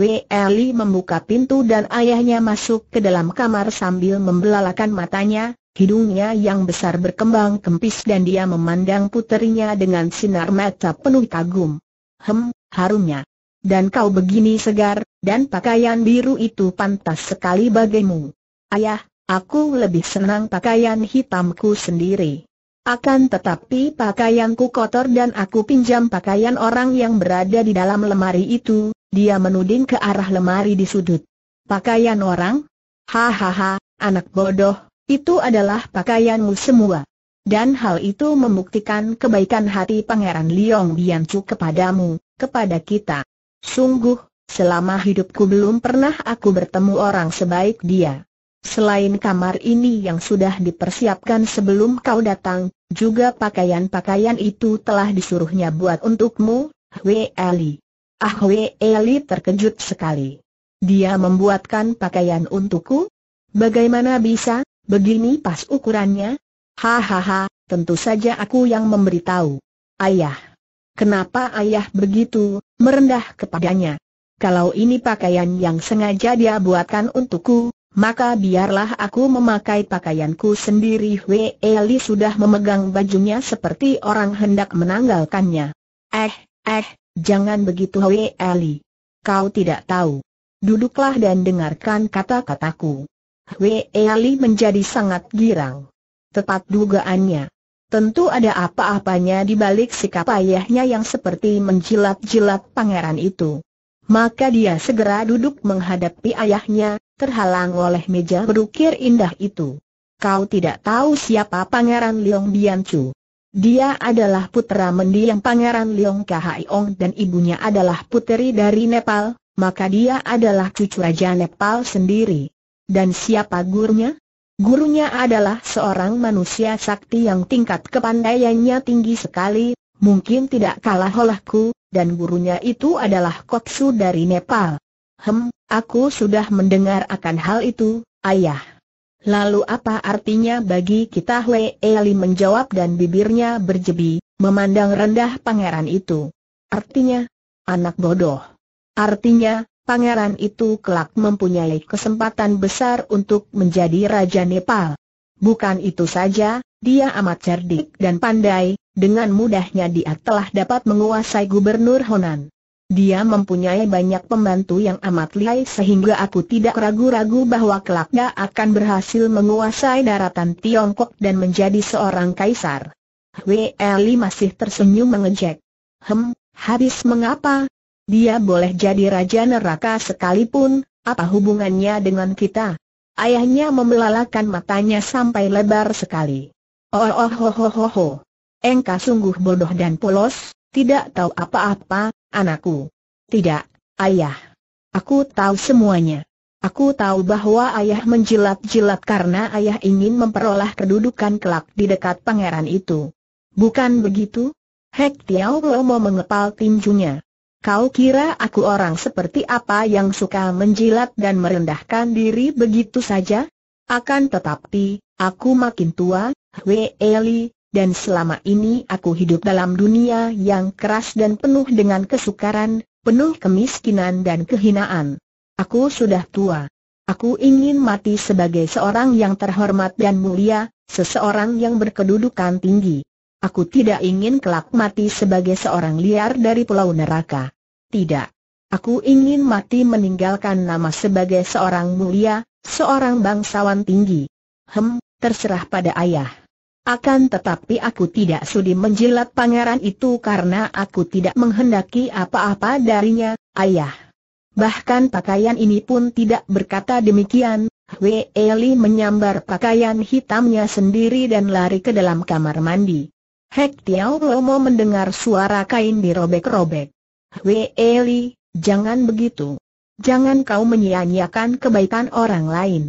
Speaker 1: Wei Eli membuka pintu dan ayahnya masuk ke dalam kamar sambil membelalakan matanya, Hidungnya yang besar berkembang kempis dan dia memandang puterinya dengan sinar mata penuh kagum. Hem, harumnya. Dan kau begini segar, dan pakaian biru itu pantas sekali bagimu. Ayah, aku lebih senang pakaian hitamku sendiri. Akan tetapi pakaianku kotor dan aku pinjam pakaian orang yang berada di dalam lemari itu, dia menuding ke arah lemari di sudut. Pakaian orang? Hahaha, anak bodoh, itu adalah pakaianmu semua. Dan hal itu membuktikan kebaikan hati Pangeran Liong Biancu kepadamu, kepada kita. Sungguh, selama hidupku belum pernah aku bertemu orang sebaik dia. Selain kamar ini yang sudah dipersiapkan sebelum kau datang, juga pakaian-pakaian itu telah disuruhnya buat untukmu, Hwe Eli. Ah Hwe Eli terkejut sekali. Dia membuatkan pakaian untukku? Bagaimana bisa? Begini pas ukurannya? Hahaha, tentu saja aku yang memberitahu. Ayah. Kenapa ayah begitu, merendah kepadanya? Kalau ini pakaian yang sengaja dia buatkan untukku, maka biarlah aku memakai pakaianku sendiri. Wei Eli sudah memegang bajunya seperti orang hendak menanggalkannya. Eh, eh, jangan begitu Wei Eli. Kau tidak tahu. Duduklah dan dengarkan kata-kataku. Wei Ali menjadi sangat girang. Tepat dugaannya. Tentu ada apa-apanya di balik sikap ayahnya yang seperti menjilat-jilat pangeran itu. Maka dia segera duduk menghadapi ayahnya, terhalang oleh meja berukir indah itu. Kau tidak tahu siapa pangeran Liong Biancu. Dia adalah putra mendiang pangeran Liong Khaiong dan ibunya adalah puteri dari Nepal, maka dia adalah cucu raja Nepal sendiri. Dan siapa gurunya? Gurunya adalah seorang manusia sakti yang tingkat kepandaiannya tinggi sekali, mungkin tidak kalah olehku, dan gurunya itu adalah Koksu dari Nepal. Hem, aku sudah mendengar akan hal itu, ayah. Lalu apa artinya bagi kita Hwe Eli menjawab dan bibirnya berjebi, memandang rendah pangeran itu. Artinya, anak bodoh. Artinya, pangeran itu kelak mempunyai kesempatan besar untuk menjadi Raja Nepal. Bukan itu saja, dia amat cerdik dan pandai, dengan mudahnya dia telah dapat menguasai Gubernur Honan. Dia mempunyai banyak pembantu yang amat lihai sehingga aku tidak ragu-ragu bahwa kelak dia akan berhasil menguasai daratan Tiongkok dan menjadi seorang kaisar. Wei Eli masih tersenyum mengejek. Hem, habis mengapa, dia boleh jadi raja neraka sekalipun, apa hubungannya dengan kita? Ayahnya membelalakan matanya sampai lebar sekali. Oh oh ho oh, oh, ho oh, ho ho. Engkau sungguh bodoh dan polos, tidak tahu apa-apa, anakku. Tidak, ayah. Aku tahu semuanya. Aku tahu bahwa ayah menjilat-jilat karena ayah ingin memperoleh kedudukan kelak di dekat pangeran itu. Bukan begitu? Hek Tiao Lomo mengepal tinjunya. Kau kira aku orang seperti apa yang suka menjilat dan merendahkan diri begitu saja? Akan tetapi, aku makin tua, Wei Eli, dan selama ini aku hidup dalam dunia yang keras dan penuh dengan kesukaran, penuh kemiskinan dan kehinaan. Aku sudah tua. Aku ingin mati sebagai seorang yang terhormat dan mulia, seseorang yang berkedudukan tinggi. Aku tidak ingin kelak mati sebagai seorang liar dari pulau neraka tidak. Aku ingin mati meninggalkan nama sebagai seorang mulia, seorang bangsawan tinggi. Hem, terserah pada ayah. Akan tetapi aku tidak sudi menjilat pangeran itu karena aku tidak menghendaki apa-apa darinya, ayah. Bahkan pakaian ini pun tidak berkata demikian, Hwe Eli menyambar pakaian hitamnya sendiri dan lari ke dalam kamar mandi. Hek Tiao Romo mendengar suara kain dirobek-robek. Wei Li, jangan begitu. Jangan kau menyia-nyiakan kebaikan orang lain.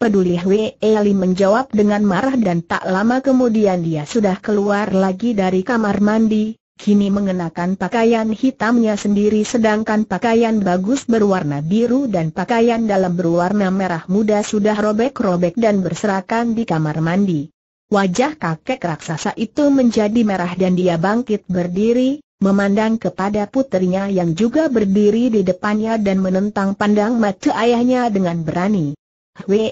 Speaker 1: Peduli Wei Li menjawab dengan marah dan tak lama kemudian dia sudah keluar lagi dari kamar mandi, kini mengenakan pakaian hitamnya sendiri sedangkan pakaian bagus berwarna biru dan pakaian dalam berwarna merah muda sudah robek-robek dan berserakan di kamar mandi. Wajah kakek raksasa itu menjadi merah dan dia bangkit berdiri, memandang kepada putrinya yang juga berdiri di depannya dan menentang pandang mata ayahnya dengan berani. Hwee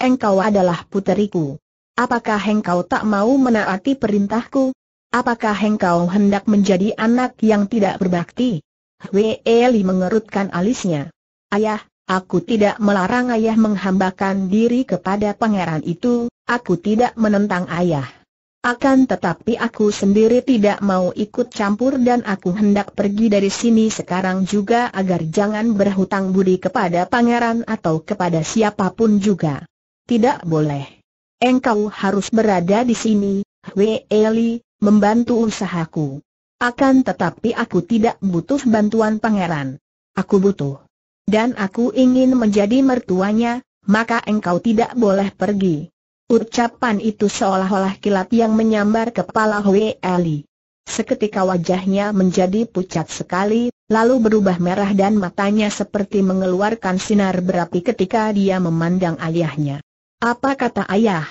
Speaker 1: engkau adalah puteriku. Apakah engkau tak mau menaati perintahku? Apakah engkau hendak menjadi anak yang tidak berbakti? Hwee mengerutkan alisnya. Ayah, aku tidak melarang ayah menghambakan diri kepada pangeran itu, aku tidak menentang ayah. Akan tetapi aku sendiri tidak mau ikut campur dan aku hendak pergi dari sini sekarang juga agar jangan berhutang budi kepada pangeran atau kepada siapapun juga. Tidak boleh. Engkau harus berada di sini, Wei Eli, membantu usahaku. Akan tetapi aku tidak butuh bantuan pangeran. Aku butuh. Dan aku ingin menjadi mertuanya, maka engkau tidak boleh pergi. Ucapan itu seolah-olah kilat yang menyambar kepala Wei Ali. Seketika wajahnya menjadi pucat sekali, lalu berubah merah dan matanya seperti mengeluarkan sinar berapi ketika dia memandang ayahnya. Apa kata ayah?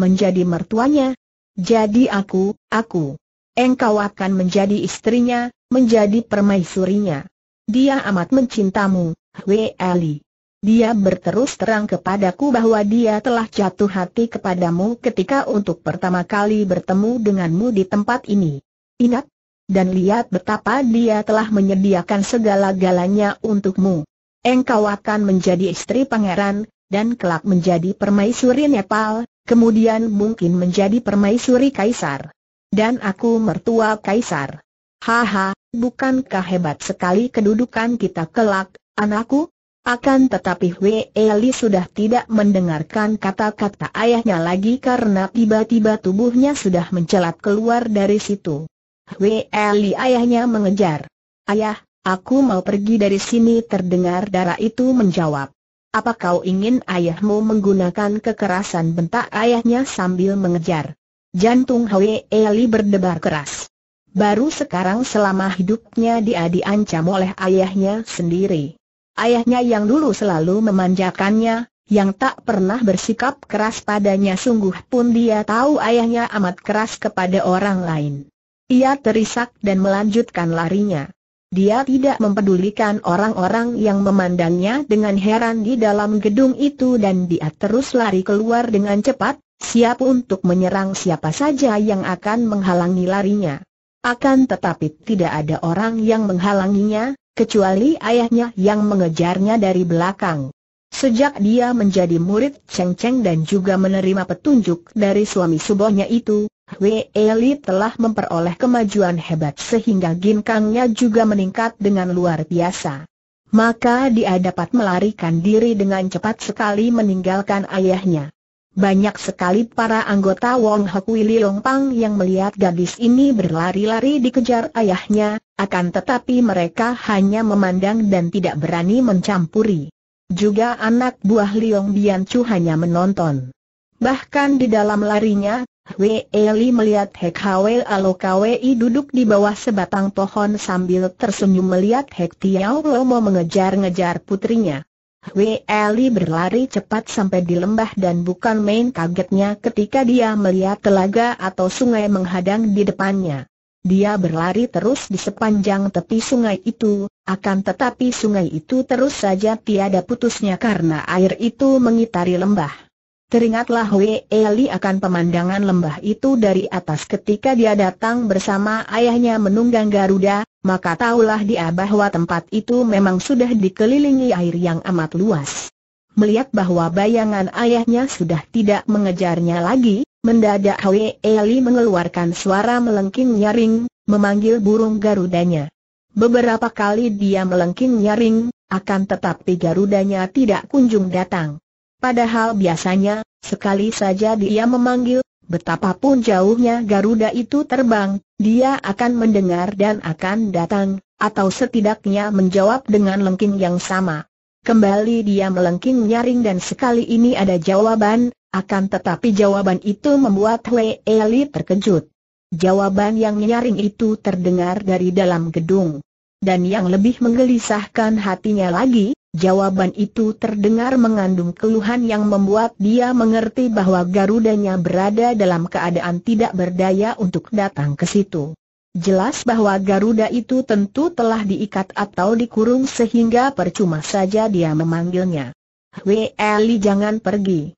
Speaker 1: Menjadi mertuanya? Jadi aku, aku. Engkau akan menjadi istrinya, menjadi permaisurinya. Dia amat mencintamu, Wei Ali. Dia berterus terang kepadaku bahwa dia telah jatuh hati kepadamu ketika untuk pertama kali bertemu denganmu di tempat ini. Ingat, dan lihat betapa dia telah menyediakan segala-galanya untukmu. Engkau akan menjadi istri pangeran, dan kelak menjadi permaisuri Nepal, kemudian mungkin menjadi permaisuri kaisar. Dan aku mertua kaisar. Haha, bukankah hebat sekali kedudukan kita kelak, anakku? Akan tetapi Wei Li sudah tidak mendengarkan kata-kata ayahnya lagi karena tiba-tiba tubuhnya sudah mencelat keluar dari situ. Wei Li ayahnya mengejar. Ayah, aku mau pergi dari sini terdengar darah itu menjawab. Apa kau ingin ayahmu menggunakan kekerasan bentak ayahnya sambil mengejar? Jantung Wei Li berdebar keras. Baru sekarang selama hidupnya dia diancam oleh ayahnya sendiri. Ayahnya yang dulu selalu memanjakannya, yang tak pernah bersikap keras padanya sungguh pun dia tahu ayahnya amat keras kepada orang lain. Ia terisak dan melanjutkan larinya. Dia tidak mempedulikan orang-orang yang memandangnya dengan heran di dalam gedung itu dan dia terus lari keluar dengan cepat, siap untuk menyerang siapa saja yang akan menghalangi larinya. Akan tetapi tidak ada orang yang menghalanginya, kecuali ayahnya yang mengejarnya dari belakang. Sejak dia menjadi murid Cheng Cheng dan juga menerima petunjuk dari suami subohnya itu, Wei Eli telah memperoleh kemajuan hebat sehingga ginkangnya juga meningkat dengan luar biasa. Maka dia dapat melarikan diri dengan cepat sekali meninggalkan ayahnya. Banyak sekali para anggota Wong Hokui Leong Pang yang melihat gadis ini berlari-lari dikejar ayahnya, akan tetapi mereka hanya memandang dan tidak berani mencampuri. Juga anak buah Leong Biancu hanya menonton. Bahkan di dalam larinya, Wei Eli melihat Hek Hwe Alokwi duduk di bawah sebatang pohon sambil tersenyum melihat Hek Tiao Lomo mengejar-ngejar putrinya. Weli berlari cepat sampai di lembah dan bukan main kagetnya ketika dia melihat telaga atau sungai menghadang di depannya. Dia berlari terus di sepanjang tepi sungai itu, akan tetapi sungai itu terus saja tiada putusnya karena air itu mengitari lembah. Teringatlah Wei Eli akan pemandangan lembah itu dari atas ketika dia datang bersama ayahnya menunggang Garuda, maka tahulah dia bahwa tempat itu memang sudah dikelilingi air yang amat luas. Melihat bahwa bayangan ayahnya sudah tidak mengejarnya lagi, mendadak Wei Eli mengeluarkan suara melengking nyaring, memanggil burung Garudanya. Beberapa kali dia melengking nyaring, akan tetapi Garudanya tidak kunjung datang. Padahal biasanya, sekali saja dia memanggil, betapapun jauhnya Garuda itu terbang, dia akan mendengar dan akan datang, atau setidaknya menjawab dengan lengking yang sama. Kembali dia melengking nyaring dan sekali ini ada jawaban, akan tetapi jawaban itu membuat Wei Eli terkejut. Jawaban yang nyaring itu terdengar dari dalam gedung. Dan yang lebih menggelisahkan hatinya lagi, Jawaban itu terdengar mengandung keluhan yang membuat dia mengerti bahwa garudanya berada dalam keadaan tidak berdaya untuk datang ke situ. Jelas bahwa Garuda itu tentu telah diikat atau dikurung sehingga percuma saja dia memanggilnya. Weli jangan pergi.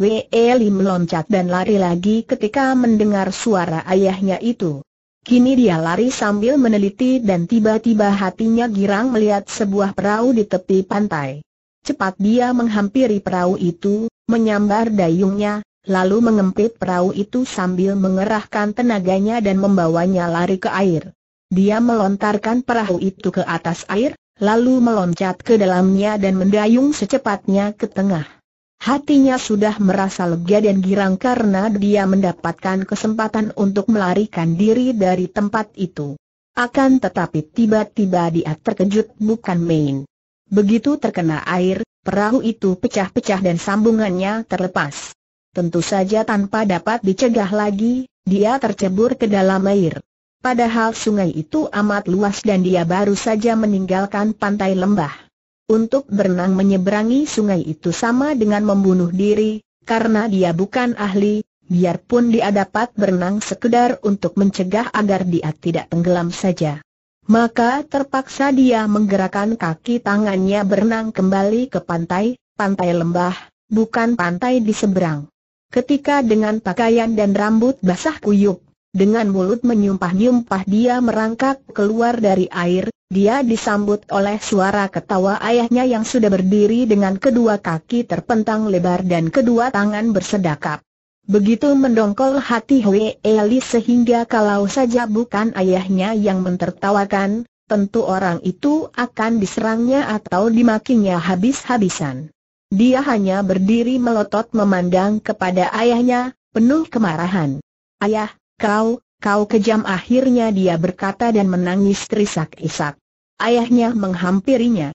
Speaker 1: Weli meloncat dan lari lagi ketika mendengar suara ayahnya itu. Kini dia lari sambil meneliti dan tiba-tiba hatinya girang melihat sebuah perahu di tepi pantai. Cepat dia menghampiri perahu itu, menyambar dayungnya, lalu mengempit perahu itu sambil mengerahkan tenaganya dan membawanya lari ke air. Dia melontarkan perahu itu ke atas air, lalu meloncat ke dalamnya dan mendayung secepatnya ke tengah. Hatinya sudah merasa lega dan girang karena dia mendapatkan kesempatan untuk melarikan diri dari tempat itu. Akan tetapi tiba-tiba dia terkejut bukan main. Begitu terkena air, perahu itu pecah-pecah dan sambungannya terlepas. Tentu saja tanpa dapat dicegah lagi, dia tercebur ke dalam air. Padahal sungai itu amat luas dan dia baru saja meninggalkan pantai lembah. Untuk berenang menyeberangi sungai itu sama dengan membunuh diri, karena dia bukan ahli, biarpun dia dapat berenang sekedar untuk mencegah agar dia tidak tenggelam saja. Maka terpaksa dia menggerakkan kaki tangannya berenang kembali ke pantai, pantai lembah, bukan pantai di seberang. Ketika dengan pakaian dan rambut basah kuyup, dengan mulut menyumpah-nyumpah dia merangkak keluar dari air, dia disambut oleh suara ketawa ayahnya yang sudah berdiri dengan kedua kaki terpentang lebar dan kedua tangan bersedakap. Begitu mendongkol hati Hwee Li sehingga kalau saja bukan ayahnya yang mentertawakan, tentu orang itu akan diserangnya atau dimakinya habis-habisan. Dia hanya berdiri melotot memandang kepada ayahnya, penuh kemarahan. Ayah, kau, Kau kejam akhirnya dia berkata dan menangis terisak-isak. Ayahnya menghampirinya.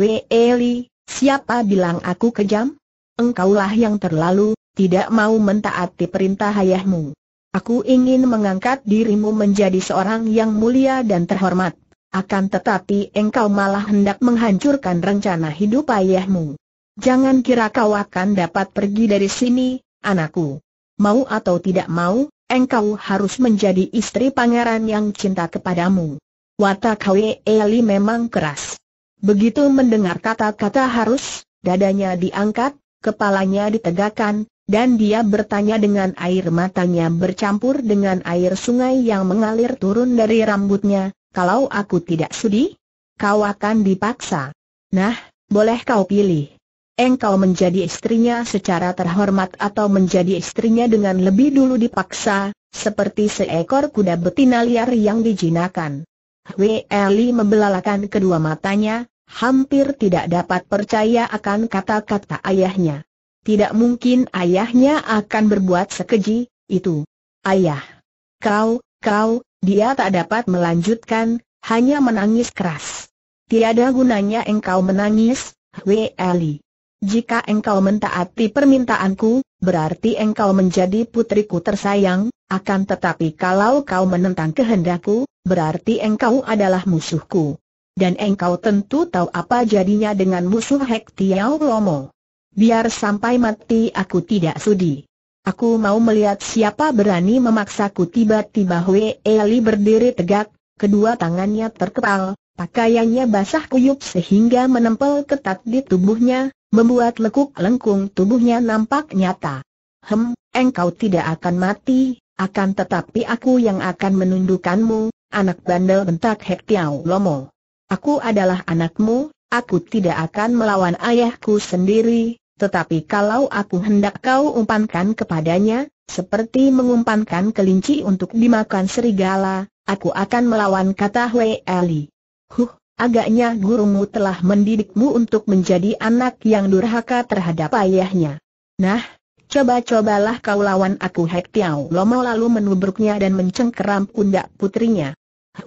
Speaker 1: Hwe Eli, siapa bilang aku kejam? Engkaulah yang terlalu, tidak mau mentaati perintah ayahmu. Aku ingin mengangkat dirimu menjadi seorang yang mulia dan terhormat. Akan tetapi engkau malah hendak menghancurkan rencana hidup ayahmu. Jangan kira kau akan dapat pergi dari sini, anakku. Mau atau tidak mau, engkau harus menjadi istri pangeran yang cinta kepadamu. Watak Hwe Eli memang keras. Begitu mendengar kata-kata harus, dadanya diangkat, kepalanya ditegakkan, dan dia bertanya dengan air matanya bercampur dengan air sungai yang mengalir turun dari rambutnya, kalau aku tidak sudi, kau akan dipaksa. Nah, boleh kau pilih engkau menjadi istrinya secara terhormat atau menjadi istrinya dengan lebih dulu dipaksa, seperti seekor kuda betina liar yang dijinakan. Weli Eli membelalakan kedua matanya, hampir tidak dapat percaya akan kata-kata ayahnya. Tidak mungkin ayahnya akan berbuat sekeji, itu. Ayah. Kau, kau, dia tak dapat melanjutkan, hanya menangis keras. Tiada gunanya engkau menangis, Weli. Eli jika engkau mentaati permintaanku, berarti engkau menjadi putriku tersayang, akan tetapi kalau kau menentang kehendakku, berarti engkau adalah musuhku. Dan engkau tentu tahu apa jadinya dengan musuh Hek Tiao Lomo. Biar sampai mati aku tidak sudi. Aku mau melihat siapa berani memaksaku tiba-tiba Hwe Eli berdiri tegak, kedua tangannya terkepal, Pakaiannya basah kuyup sehingga menempel ketat di tubuhnya, membuat lekuk lengkung tubuhnya nampak nyata. Hem, engkau tidak akan mati, akan tetapi aku yang akan menundukkanmu, anak bandel bentak Hek Tiau Lomo. Aku adalah anakmu, aku tidak akan melawan ayahku sendiri, tetapi kalau aku hendak kau umpankan kepadanya, seperti mengumpankan kelinci untuk dimakan serigala, aku akan melawan kata Hwe Eli. Huh, Agaknya gurumu telah mendidikmu untuk menjadi anak yang durhaka terhadap ayahnya. Nah, coba-cobalah kau lawan aku Hek Tiao Lomo lalu menubruknya dan mencengkeram pundak putrinya.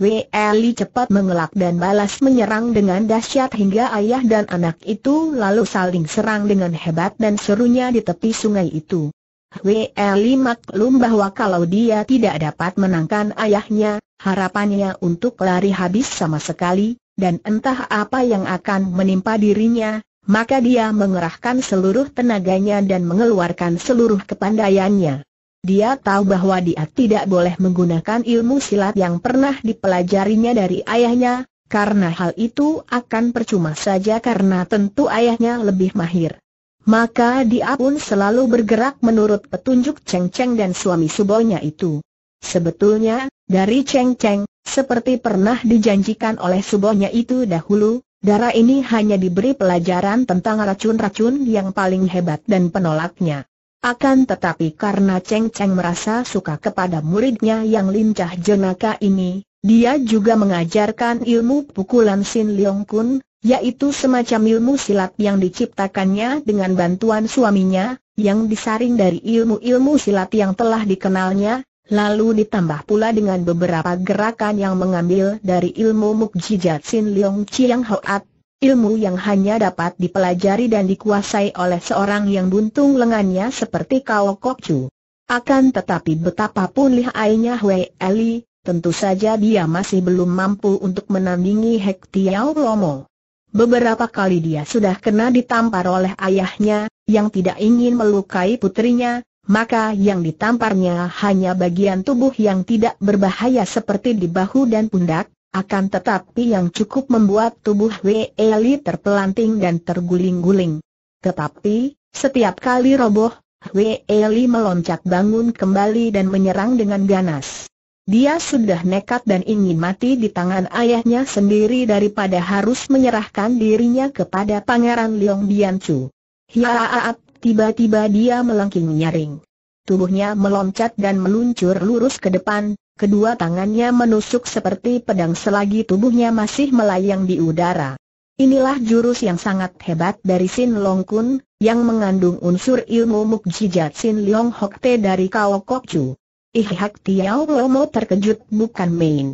Speaker 1: Wei Eli cepat mengelak dan balas menyerang dengan dahsyat hingga ayah dan anak itu lalu saling serang dengan hebat dan serunya di tepi sungai itu. Wei Eli maklum bahwa kalau dia tidak dapat menangkan ayahnya, harapannya untuk lari habis sama sekali, dan entah apa yang akan menimpa dirinya, maka dia mengerahkan seluruh tenaganya dan mengeluarkan seluruh kepandaiannya. Dia tahu bahwa dia tidak boleh menggunakan ilmu silat yang pernah dipelajarinya dari ayahnya, karena hal itu akan percuma saja karena tentu ayahnya lebih mahir. Maka dia pun selalu bergerak menurut petunjuk Cheng Cheng dan suami subonya itu. Sebetulnya, dari Cheng Cheng, seperti pernah dijanjikan oleh subonya itu dahulu, darah ini hanya diberi pelajaran tentang racun-racun yang paling hebat dan penolaknya. Akan tetapi karena Cheng Cheng merasa suka kepada muridnya yang lincah jenaka ini, dia juga mengajarkan ilmu pukulan Sin Leong Kun, yaitu semacam ilmu silat yang diciptakannya dengan bantuan suaminya, yang disaring dari ilmu-ilmu silat yang telah dikenalnya, Lalu ditambah pula dengan beberapa gerakan yang mengambil dari ilmu mukjizat Sin Leong Chiang Hoat, ilmu yang hanya dapat dipelajari dan dikuasai oleh seorang yang buntung lengannya seperti Kao Kok Chu. Akan tetapi betapapun lihainya Wei Eli, tentu saja dia masih belum mampu untuk menandingi Hek Tiao Romo. Beberapa kali dia sudah kena ditampar oleh ayahnya, yang tidak ingin melukai putrinya, maka yang ditamparnya hanya bagian tubuh yang tidak berbahaya seperti di bahu dan pundak, akan tetapi yang cukup membuat tubuh Weli terpelanting dan terguling-guling. Tetapi, setiap kali roboh, Weli meloncat bangun kembali dan menyerang dengan ganas. Dia sudah nekat dan ingin mati di tangan ayahnya sendiri daripada harus menyerahkan dirinya kepada Pangeran Liong Bianchu. Hiaat Tiba-tiba dia melengking nyaring. Tubuhnya meloncat dan meluncur lurus ke depan, kedua tangannya menusuk seperti pedang selagi tubuhnya masih melayang di udara. Inilah jurus yang sangat hebat dari Sin Long Kun, yang mengandung unsur ilmu mukjizat Sin Leong Hok Te dari Kao Kok Chu. Ihak Tiao Lomo terkejut bukan main.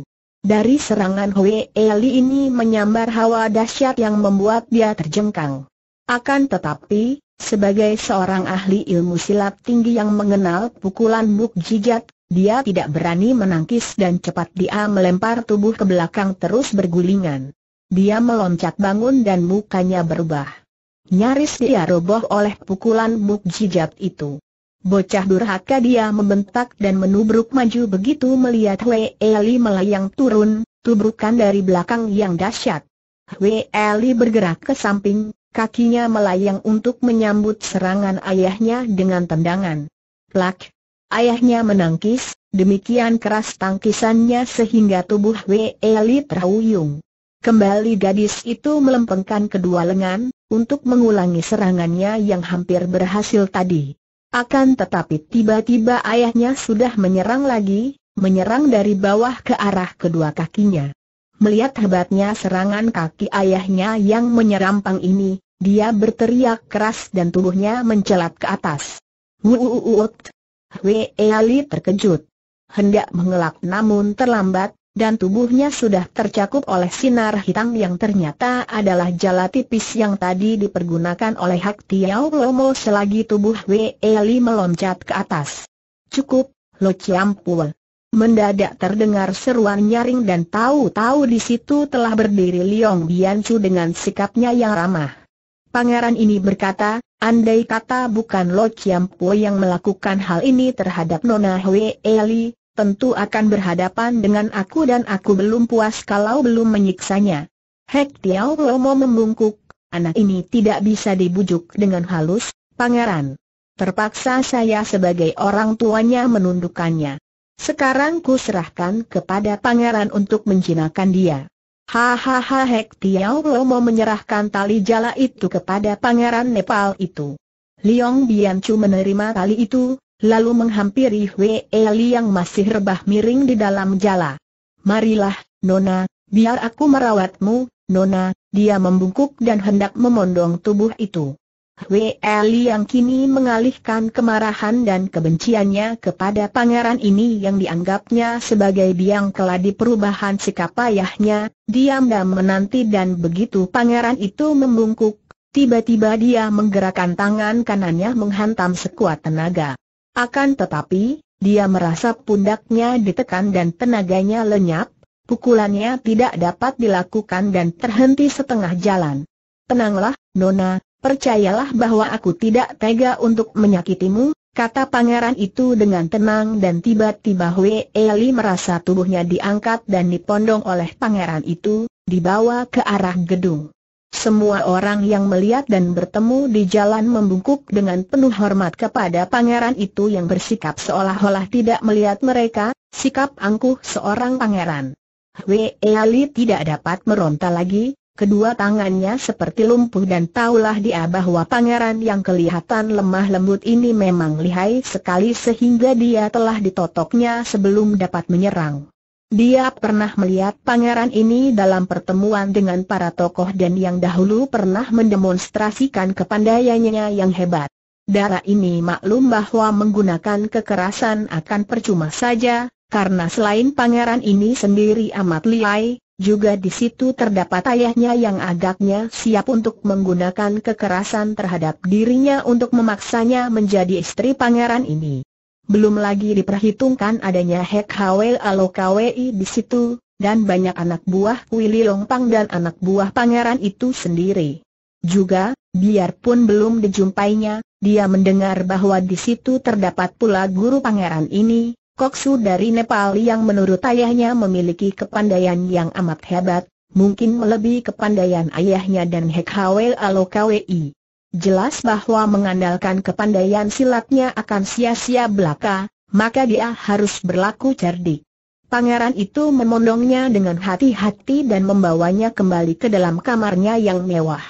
Speaker 1: Dari serangan Hwe Eli ini menyambar hawa dahsyat yang membuat dia terjengkang. Akan tetapi, sebagai seorang ahli ilmu silat tinggi yang mengenal pukulan buk jijat, dia tidak berani menangkis dan cepat dia melempar tubuh ke belakang terus bergulingan. Dia meloncat bangun dan mukanya berubah. Nyaris dia roboh oleh pukulan buk jijat itu. Bocah durhaka dia membentak dan menubruk maju begitu melihat Wei Eli melayang turun, tubrukan dari belakang yang dahsyat. Wei Eli bergerak ke samping, kakinya melayang untuk menyambut serangan ayahnya dengan tendangan. Plak! Ayahnya menangkis, demikian keras tangkisannya sehingga tubuh Wei Li terhuyung. Kembali gadis itu melempengkan kedua lengan, untuk mengulangi serangannya yang hampir berhasil tadi. Akan tetapi tiba-tiba ayahnya sudah menyerang lagi, menyerang dari bawah ke arah kedua kakinya. Melihat hebatnya serangan kaki ayahnya yang menyerampang ini, dia berteriak keras dan tubuhnya mencelat ke atas. Wuuuut! Hwee Ali terkejut. Hendak mengelak namun terlambat, dan tubuhnya sudah tercakup oleh sinar hitam yang ternyata adalah jala tipis yang tadi dipergunakan oleh Hak Tiao Lomo selagi tubuh Wei Ali meloncat ke atas. Cukup, Lo Ciampul. Mendadak terdengar seruan nyaring dan tahu-tahu di situ telah berdiri Liong Chu dengan sikapnya yang ramah. Pangeran ini berkata, andai kata bukan Lo Chiam Po yang melakukan hal ini terhadap Nona Hwee Li, tentu akan berhadapan dengan aku dan aku belum puas kalau belum menyiksanya. Hek Tiao Lomo membungkuk, anak ini tidak bisa dibujuk dengan halus, pangeran. Terpaksa saya sebagai orang tuanya menundukkannya. Sekarang ku serahkan kepada pangeran untuk menjinakkan dia. Hahaha Hek Tiao mau menyerahkan tali jala itu kepada pangeran Nepal itu. Liong Biancu menerima tali itu, lalu menghampiri Hwe e Li yang masih rebah miring di dalam jala. Marilah, Nona, biar aku merawatmu, Nona, dia membungkuk dan hendak memondong tubuh itu. Hui Eli yang kini mengalihkan kemarahan dan kebenciannya kepada pangeran ini yang dianggapnya sebagai biang keladi perubahan sikap ayahnya, diam dan menanti dan begitu pangeran itu membungkuk, tiba-tiba dia menggerakkan tangan kanannya menghantam sekuat tenaga. Akan tetapi, dia merasa pundaknya ditekan dan tenaganya lenyap, pukulannya tidak dapat dilakukan dan terhenti setengah jalan. Tenanglah, Nona, Percayalah bahwa aku tidak tega untuk menyakitimu, kata pangeran itu dengan tenang dan tiba-tiba Hwe Eli merasa tubuhnya diangkat dan dipondong oleh pangeran itu, dibawa ke arah gedung. Semua orang yang melihat dan bertemu di jalan membungkuk dengan penuh hormat kepada pangeran itu yang bersikap seolah-olah tidak melihat mereka, sikap angkuh seorang pangeran. Hwe Eli tidak dapat meronta lagi, Kedua tangannya seperti lumpuh dan taulah dia bahwa pangeran yang kelihatan lemah lembut ini memang lihai sekali sehingga dia telah ditotoknya sebelum dapat menyerang. Dia pernah melihat pangeran ini dalam pertemuan dengan para tokoh dan yang dahulu pernah mendemonstrasikan kepandaiannya yang hebat. Darah ini maklum bahwa menggunakan kekerasan akan percuma saja, karena selain pangeran ini sendiri amat lihai, juga di situ terdapat ayahnya yang agaknya siap untuk menggunakan kekerasan terhadap dirinya untuk memaksanya menjadi istri pangeran ini. Belum lagi diperhitungkan adanya Hek Hwe Alokwei di situ, dan banyak anak buah Long Longpang dan anak buah pangeran itu sendiri. Juga, biarpun belum dijumpainya, dia mendengar bahwa di situ terdapat pula guru pangeran ini, Koksu dari Nepal yang menurut ayahnya memiliki kepandaian yang amat hebat, mungkin melebihi kepandaian ayahnya dan Hek Hwe Jelas bahwa mengandalkan kepandaian silatnya akan sia-sia belaka, maka dia harus berlaku cerdik. Pangeran itu memondongnya dengan hati-hati dan membawanya kembali ke dalam kamarnya yang mewah.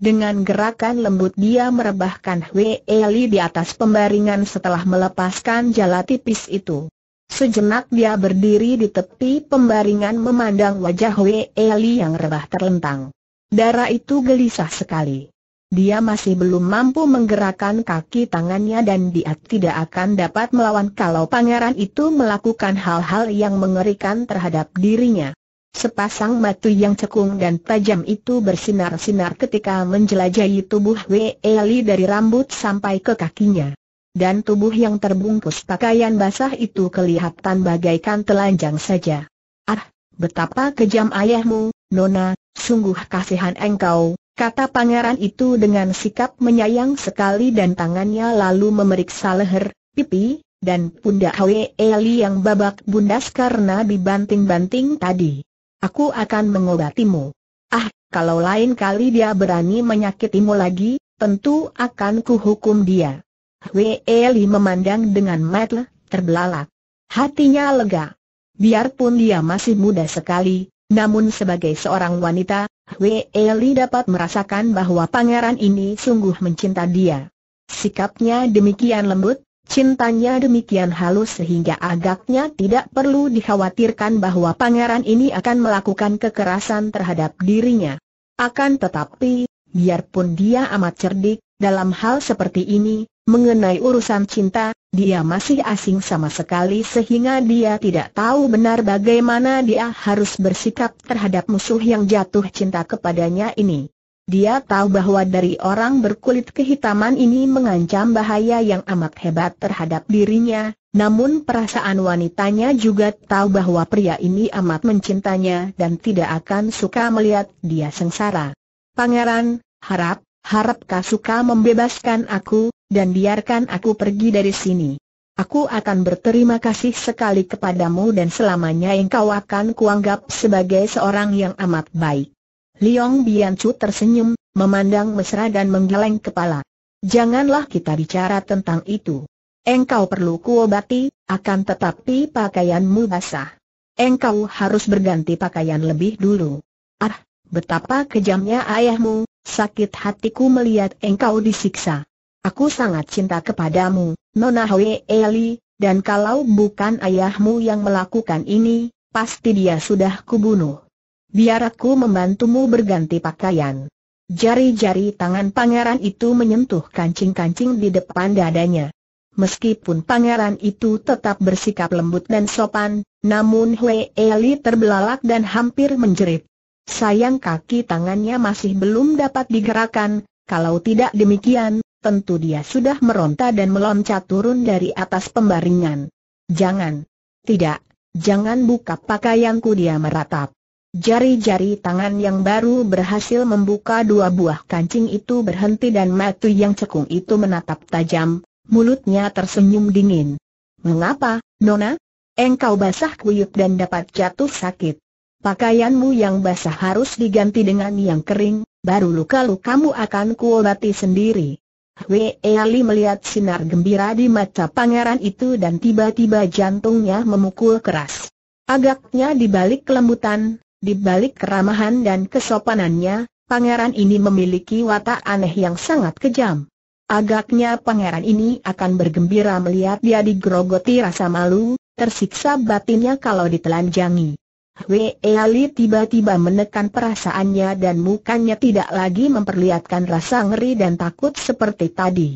Speaker 1: Dengan gerakan lembut dia merebahkan Hui Li di atas pembaringan setelah melepaskan jala tipis itu. Sejenak dia berdiri di tepi pembaringan memandang wajah Hui Li yang rebah terlentang. Darah itu gelisah sekali. Dia masih belum mampu menggerakkan kaki tangannya dan dia tidak akan dapat melawan kalau pangeran itu melakukan hal-hal yang mengerikan terhadap dirinya. Sepasang batu yang cekung dan tajam itu bersinar-sinar ketika menjelajahi tubuh Wei Li dari rambut sampai ke kakinya. Dan tubuh yang terbungkus pakaian basah itu kelihatan bagaikan telanjang saja. Ah, betapa kejam ayahmu, Nona, sungguh kasihan engkau, kata pangeran itu dengan sikap menyayang sekali dan tangannya lalu memeriksa leher, pipi, dan pundak Wei Eli yang babak bundas karena dibanting-banting tadi. Aku akan mengobatimu. Ah, kalau lain kali dia berani menyakitimu lagi, tentu akan kuhukum dia. Hwee Li memandang dengan mata terbelalak. Hatinya lega. Biarpun dia masih muda sekali, namun sebagai seorang wanita, Hwee Li dapat merasakan bahwa pangeran ini sungguh mencinta dia. Sikapnya demikian lembut, Cintanya demikian halus sehingga agaknya tidak perlu dikhawatirkan bahwa pangeran ini akan melakukan kekerasan terhadap dirinya. Akan tetapi, biarpun dia amat cerdik, dalam hal seperti ini, mengenai urusan cinta, dia masih asing sama sekali sehingga dia tidak tahu benar bagaimana dia harus bersikap terhadap musuh yang jatuh cinta kepadanya ini. Dia tahu bahwa dari orang berkulit kehitaman ini mengancam bahaya yang amat hebat terhadap dirinya, namun perasaan wanitanya juga tahu bahwa pria ini amat mencintanya dan tidak akan suka melihat dia sengsara. Pangeran, harap, harapkah suka membebaskan aku, dan biarkan aku pergi dari sini. Aku akan berterima kasih sekali kepadamu dan selamanya engkau akan kuanggap sebagai seorang yang amat baik. Liong Biancu tersenyum, memandang mesra dan menggeleng kepala. Janganlah kita bicara tentang itu. Engkau perlu kuobati, akan tetapi pakaianmu basah. Engkau harus berganti pakaian lebih dulu. Ah, betapa kejamnya ayahmu, sakit hatiku melihat engkau disiksa. Aku sangat cinta kepadamu, Nona Hwe Eli, dan kalau bukan ayahmu yang melakukan ini, pasti dia sudah kubunuh. Biar aku membantumu berganti pakaian. Jari-jari tangan pangeran itu menyentuh kancing-kancing di depan dadanya. Meskipun pangeran itu tetap bersikap lembut dan sopan, namun Hui Eli terbelalak dan hampir menjerit. Sayang kaki tangannya masih belum dapat digerakkan, kalau tidak demikian, tentu dia sudah meronta dan meloncat turun dari atas pembaringan. Jangan. Tidak, jangan buka pakaianku dia meratap. Jari-jari tangan yang baru berhasil membuka dua buah kancing itu berhenti dan mata yang cekung itu menatap tajam, mulutnya tersenyum dingin. Mengapa, Nona? Engkau basah kuyup dan dapat jatuh sakit. Pakaianmu yang basah harus diganti dengan yang kering, baru luka-lukamu akan kuobati sendiri. Wei Ali melihat sinar gembira di mata pangeran itu dan tiba-tiba jantungnya memukul keras. Agaknya di balik kelembutan, di balik keramahan dan kesopanannya, pangeran ini memiliki watak aneh yang sangat kejam. Agaknya pangeran ini akan bergembira melihat dia digrogoti rasa malu, tersiksa batinnya kalau ditelanjangi. Wei Ali tiba-tiba menekan perasaannya dan mukanya tidak lagi memperlihatkan rasa ngeri dan takut seperti tadi.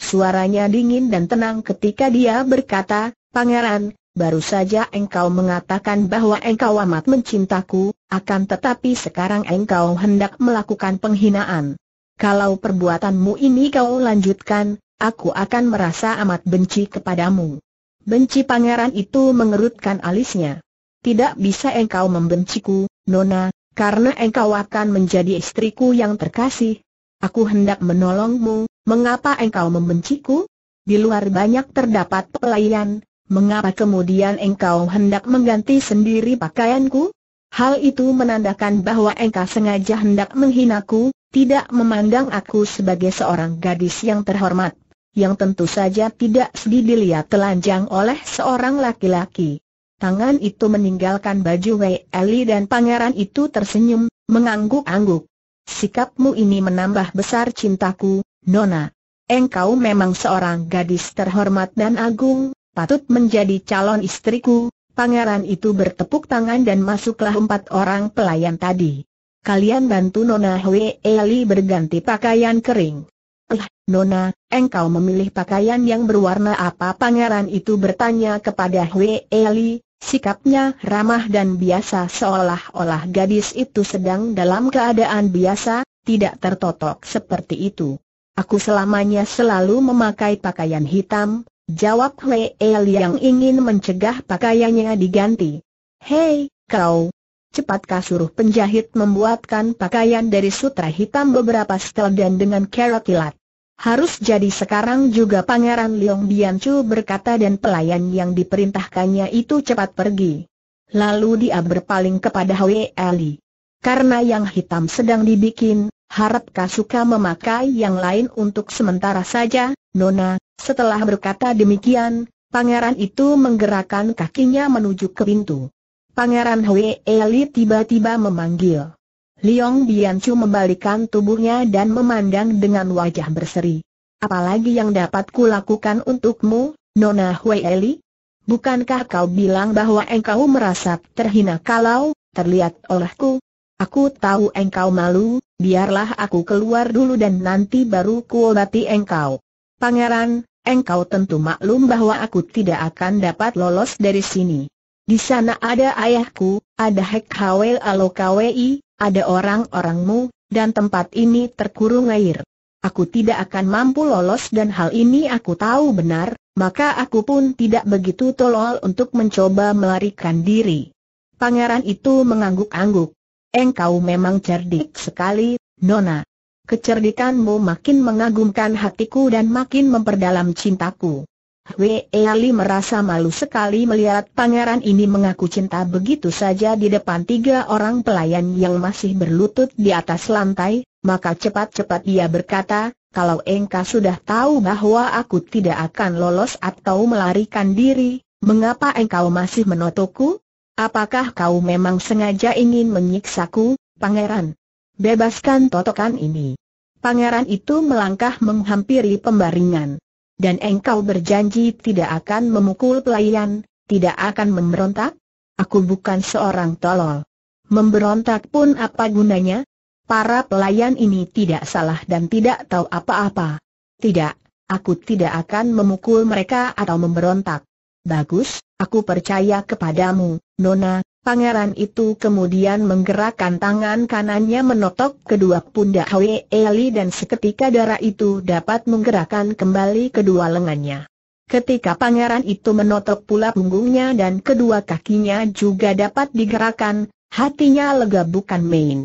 Speaker 1: Suaranya dingin dan tenang ketika dia berkata, Pangeran, Baru saja engkau mengatakan bahwa engkau amat mencintaku, akan tetapi sekarang engkau hendak melakukan penghinaan. Kalau perbuatanmu ini kau lanjutkan, aku akan merasa amat benci kepadamu. Benci pangeran itu mengerutkan alisnya. Tidak bisa engkau membenciku, Nona, karena engkau akan menjadi istriku yang terkasih. Aku hendak menolongmu, mengapa engkau membenciku? Di luar banyak terdapat pelayan, mengapa kemudian engkau hendak mengganti sendiri pakaianku? Hal itu menandakan bahwa engkau sengaja hendak menghinaku, tidak memandang aku sebagai seorang gadis yang terhormat, yang tentu saja tidak sedih dilihat telanjang oleh seorang laki-laki. Tangan itu meninggalkan baju Wei Eli dan pangeran itu tersenyum, mengangguk-angguk. Sikapmu ini menambah besar cintaku, Nona. Engkau memang seorang gadis terhormat dan agung, patut menjadi calon istriku, pangeran itu bertepuk tangan dan masuklah empat orang pelayan tadi. Kalian bantu Nona Hwe Eli berganti pakaian kering. Eh, Nona, engkau memilih pakaian yang berwarna apa? Pangeran itu bertanya kepada Hwe Eli, Sikapnya ramah dan biasa seolah-olah gadis itu sedang dalam keadaan biasa, tidak tertotok seperti itu. Aku selamanya selalu memakai pakaian hitam, Jawab Hwee yang ingin mencegah pakaiannya diganti. Hei, kau! Cepatkah suruh penjahit membuatkan pakaian dari sutra hitam beberapa setel dan dengan kerok kilat. Harus jadi sekarang juga Pangeran Leong Biancu berkata dan pelayan yang diperintahkannya itu cepat pergi. Lalu dia berpaling kepada Hwee Eli. Karena yang hitam sedang dibikin, harap Kasuka memakai yang lain untuk sementara saja, Nona, setelah berkata demikian, pangeran itu menggerakkan kakinya menuju ke pintu. Pangeran Hui Eli tiba-tiba memanggil. Liong Biancu membalikan tubuhnya dan memandang dengan wajah berseri. Apalagi yang dapat kulakukan untukmu, Nona Hui Eli? Bukankah kau bilang bahwa engkau merasa terhina kalau terlihat olehku? Aku tahu engkau malu, biarlah aku keluar dulu dan nanti baru kuobati engkau. Pangeran, engkau tentu maklum bahwa aku tidak akan dapat lolos dari sini. Di sana ada ayahku, ada Hek Hawel Alokawei, ada orang-orangmu, dan tempat ini terkurung air. Aku tidak akan mampu lolos dan hal ini aku tahu benar, maka aku pun tidak begitu tolol untuk mencoba melarikan diri. Pangeran itu mengangguk-angguk. Engkau memang cerdik sekali, Nona. Kecerdikanmu makin mengagumkan hatiku dan makin memperdalam cintaku. Wei Ali merasa malu sekali melihat pangeran ini mengaku cinta begitu saja di depan tiga orang pelayan yang masih berlutut di atas lantai, maka cepat-cepat ia berkata, kalau engkau sudah tahu bahwa aku tidak akan lolos atau melarikan diri, mengapa engkau masih menotoku? Apakah kau memang sengaja ingin menyiksaku, pangeran? Bebaskan totokan ini. Pangeran itu melangkah menghampiri pembaringan. Dan engkau berjanji tidak akan memukul pelayan, tidak akan memberontak? Aku bukan seorang tolol. Memberontak pun apa gunanya? Para pelayan ini tidak salah dan tidak tahu apa-apa. Tidak, aku tidak akan memukul mereka atau memberontak. Bagus, aku percaya kepadamu, Nona. Pangeran itu kemudian menggerakkan tangan kanannya menotok kedua pundak Hwee Eli dan seketika darah itu dapat menggerakkan kembali kedua lengannya. Ketika pangeran itu menotok pula punggungnya dan kedua kakinya juga dapat digerakkan, hatinya lega bukan main.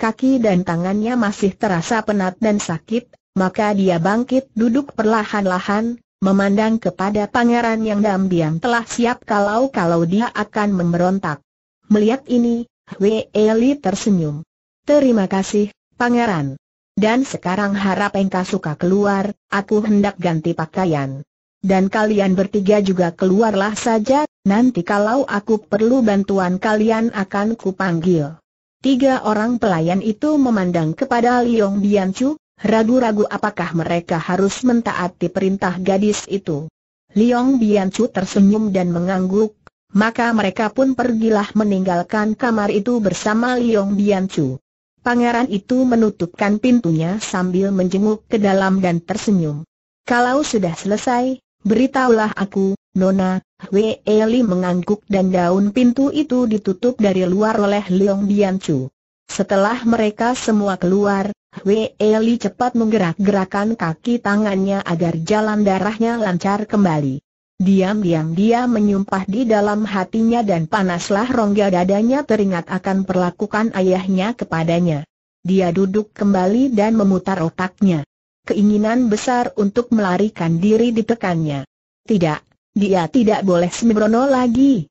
Speaker 1: Kaki dan tangannya masih terasa penat dan sakit, maka dia bangkit duduk perlahan-lahan, Memandang kepada pangeran yang diam-diam telah siap kalau-kalau dia akan memberontak. Melihat ini, Wei Eli tersenyum. Terima kasih, pangeran. Dan sekarang harap engkau suka keluar, aku hendak ganti pakaian. Dan kalian bertiga juga keluarlah saja, nanti kalau aku perlu bantuan kalian akan kupanggil. Tiga orang pelayan itu memandang kepada Liong Biancu, ragu-ragu apakah mereka harus mentaati perintah gadis itu. Liong Biancu tersenyum dan mengangguk, maka mereka pun pergilah meninggalkan kamar itu bersama Liong Biancu. Pangeran itu menutupkan pintunya sambil menjenguk ke dalam dan tersenyum. Kalau sudah selesai, beritahulah aku, Nona, Wei Eli mengangguk dan daun pintu itu ditutup dari luar oleh Liong Biancu. Setelah mereka semua keluar, Hwe Eli cepat menggerak-gerakan kaki tangannya agar jalan darahnya lancar kembali. Diam-diam dia menyumpah di dalam hatinya dan panaslah rongga dadanya teringat akan perlakukan ayahnya kepadanya. Dia duduk kembali dan memutar otaknya. Keinginan besar untuk melarikan diri ditekannya. Tidak, dia tidak boleh sembrono lagi.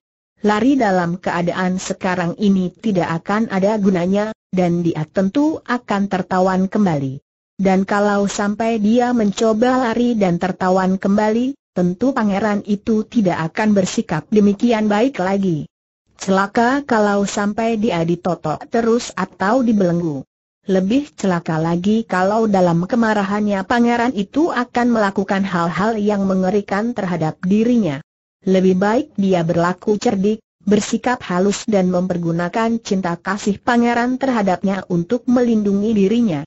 Speaker 1: Lari dalam keadaan sekarang ini tidak akan ada gunanya, dan dia tentu akan tertawan kembali. Dan kalau sampai dia mencoba lari dan tertawan kembali, tentu pangeran itu tidak akan bersikap demikian baik lagi. Celaka kalau sampai dia ditotok terus atau dibelenggu. Lebih celaka lagi kalau dalam kemarahannya pangeran itu akan melakukan hal-hal yang mengerikan terhadap dirinya. Lebih baik dia berlaku cerdik, bersikap halus dan mempergunakan cinta kasih pangeran terhadapnya untuk melindungi dirinya.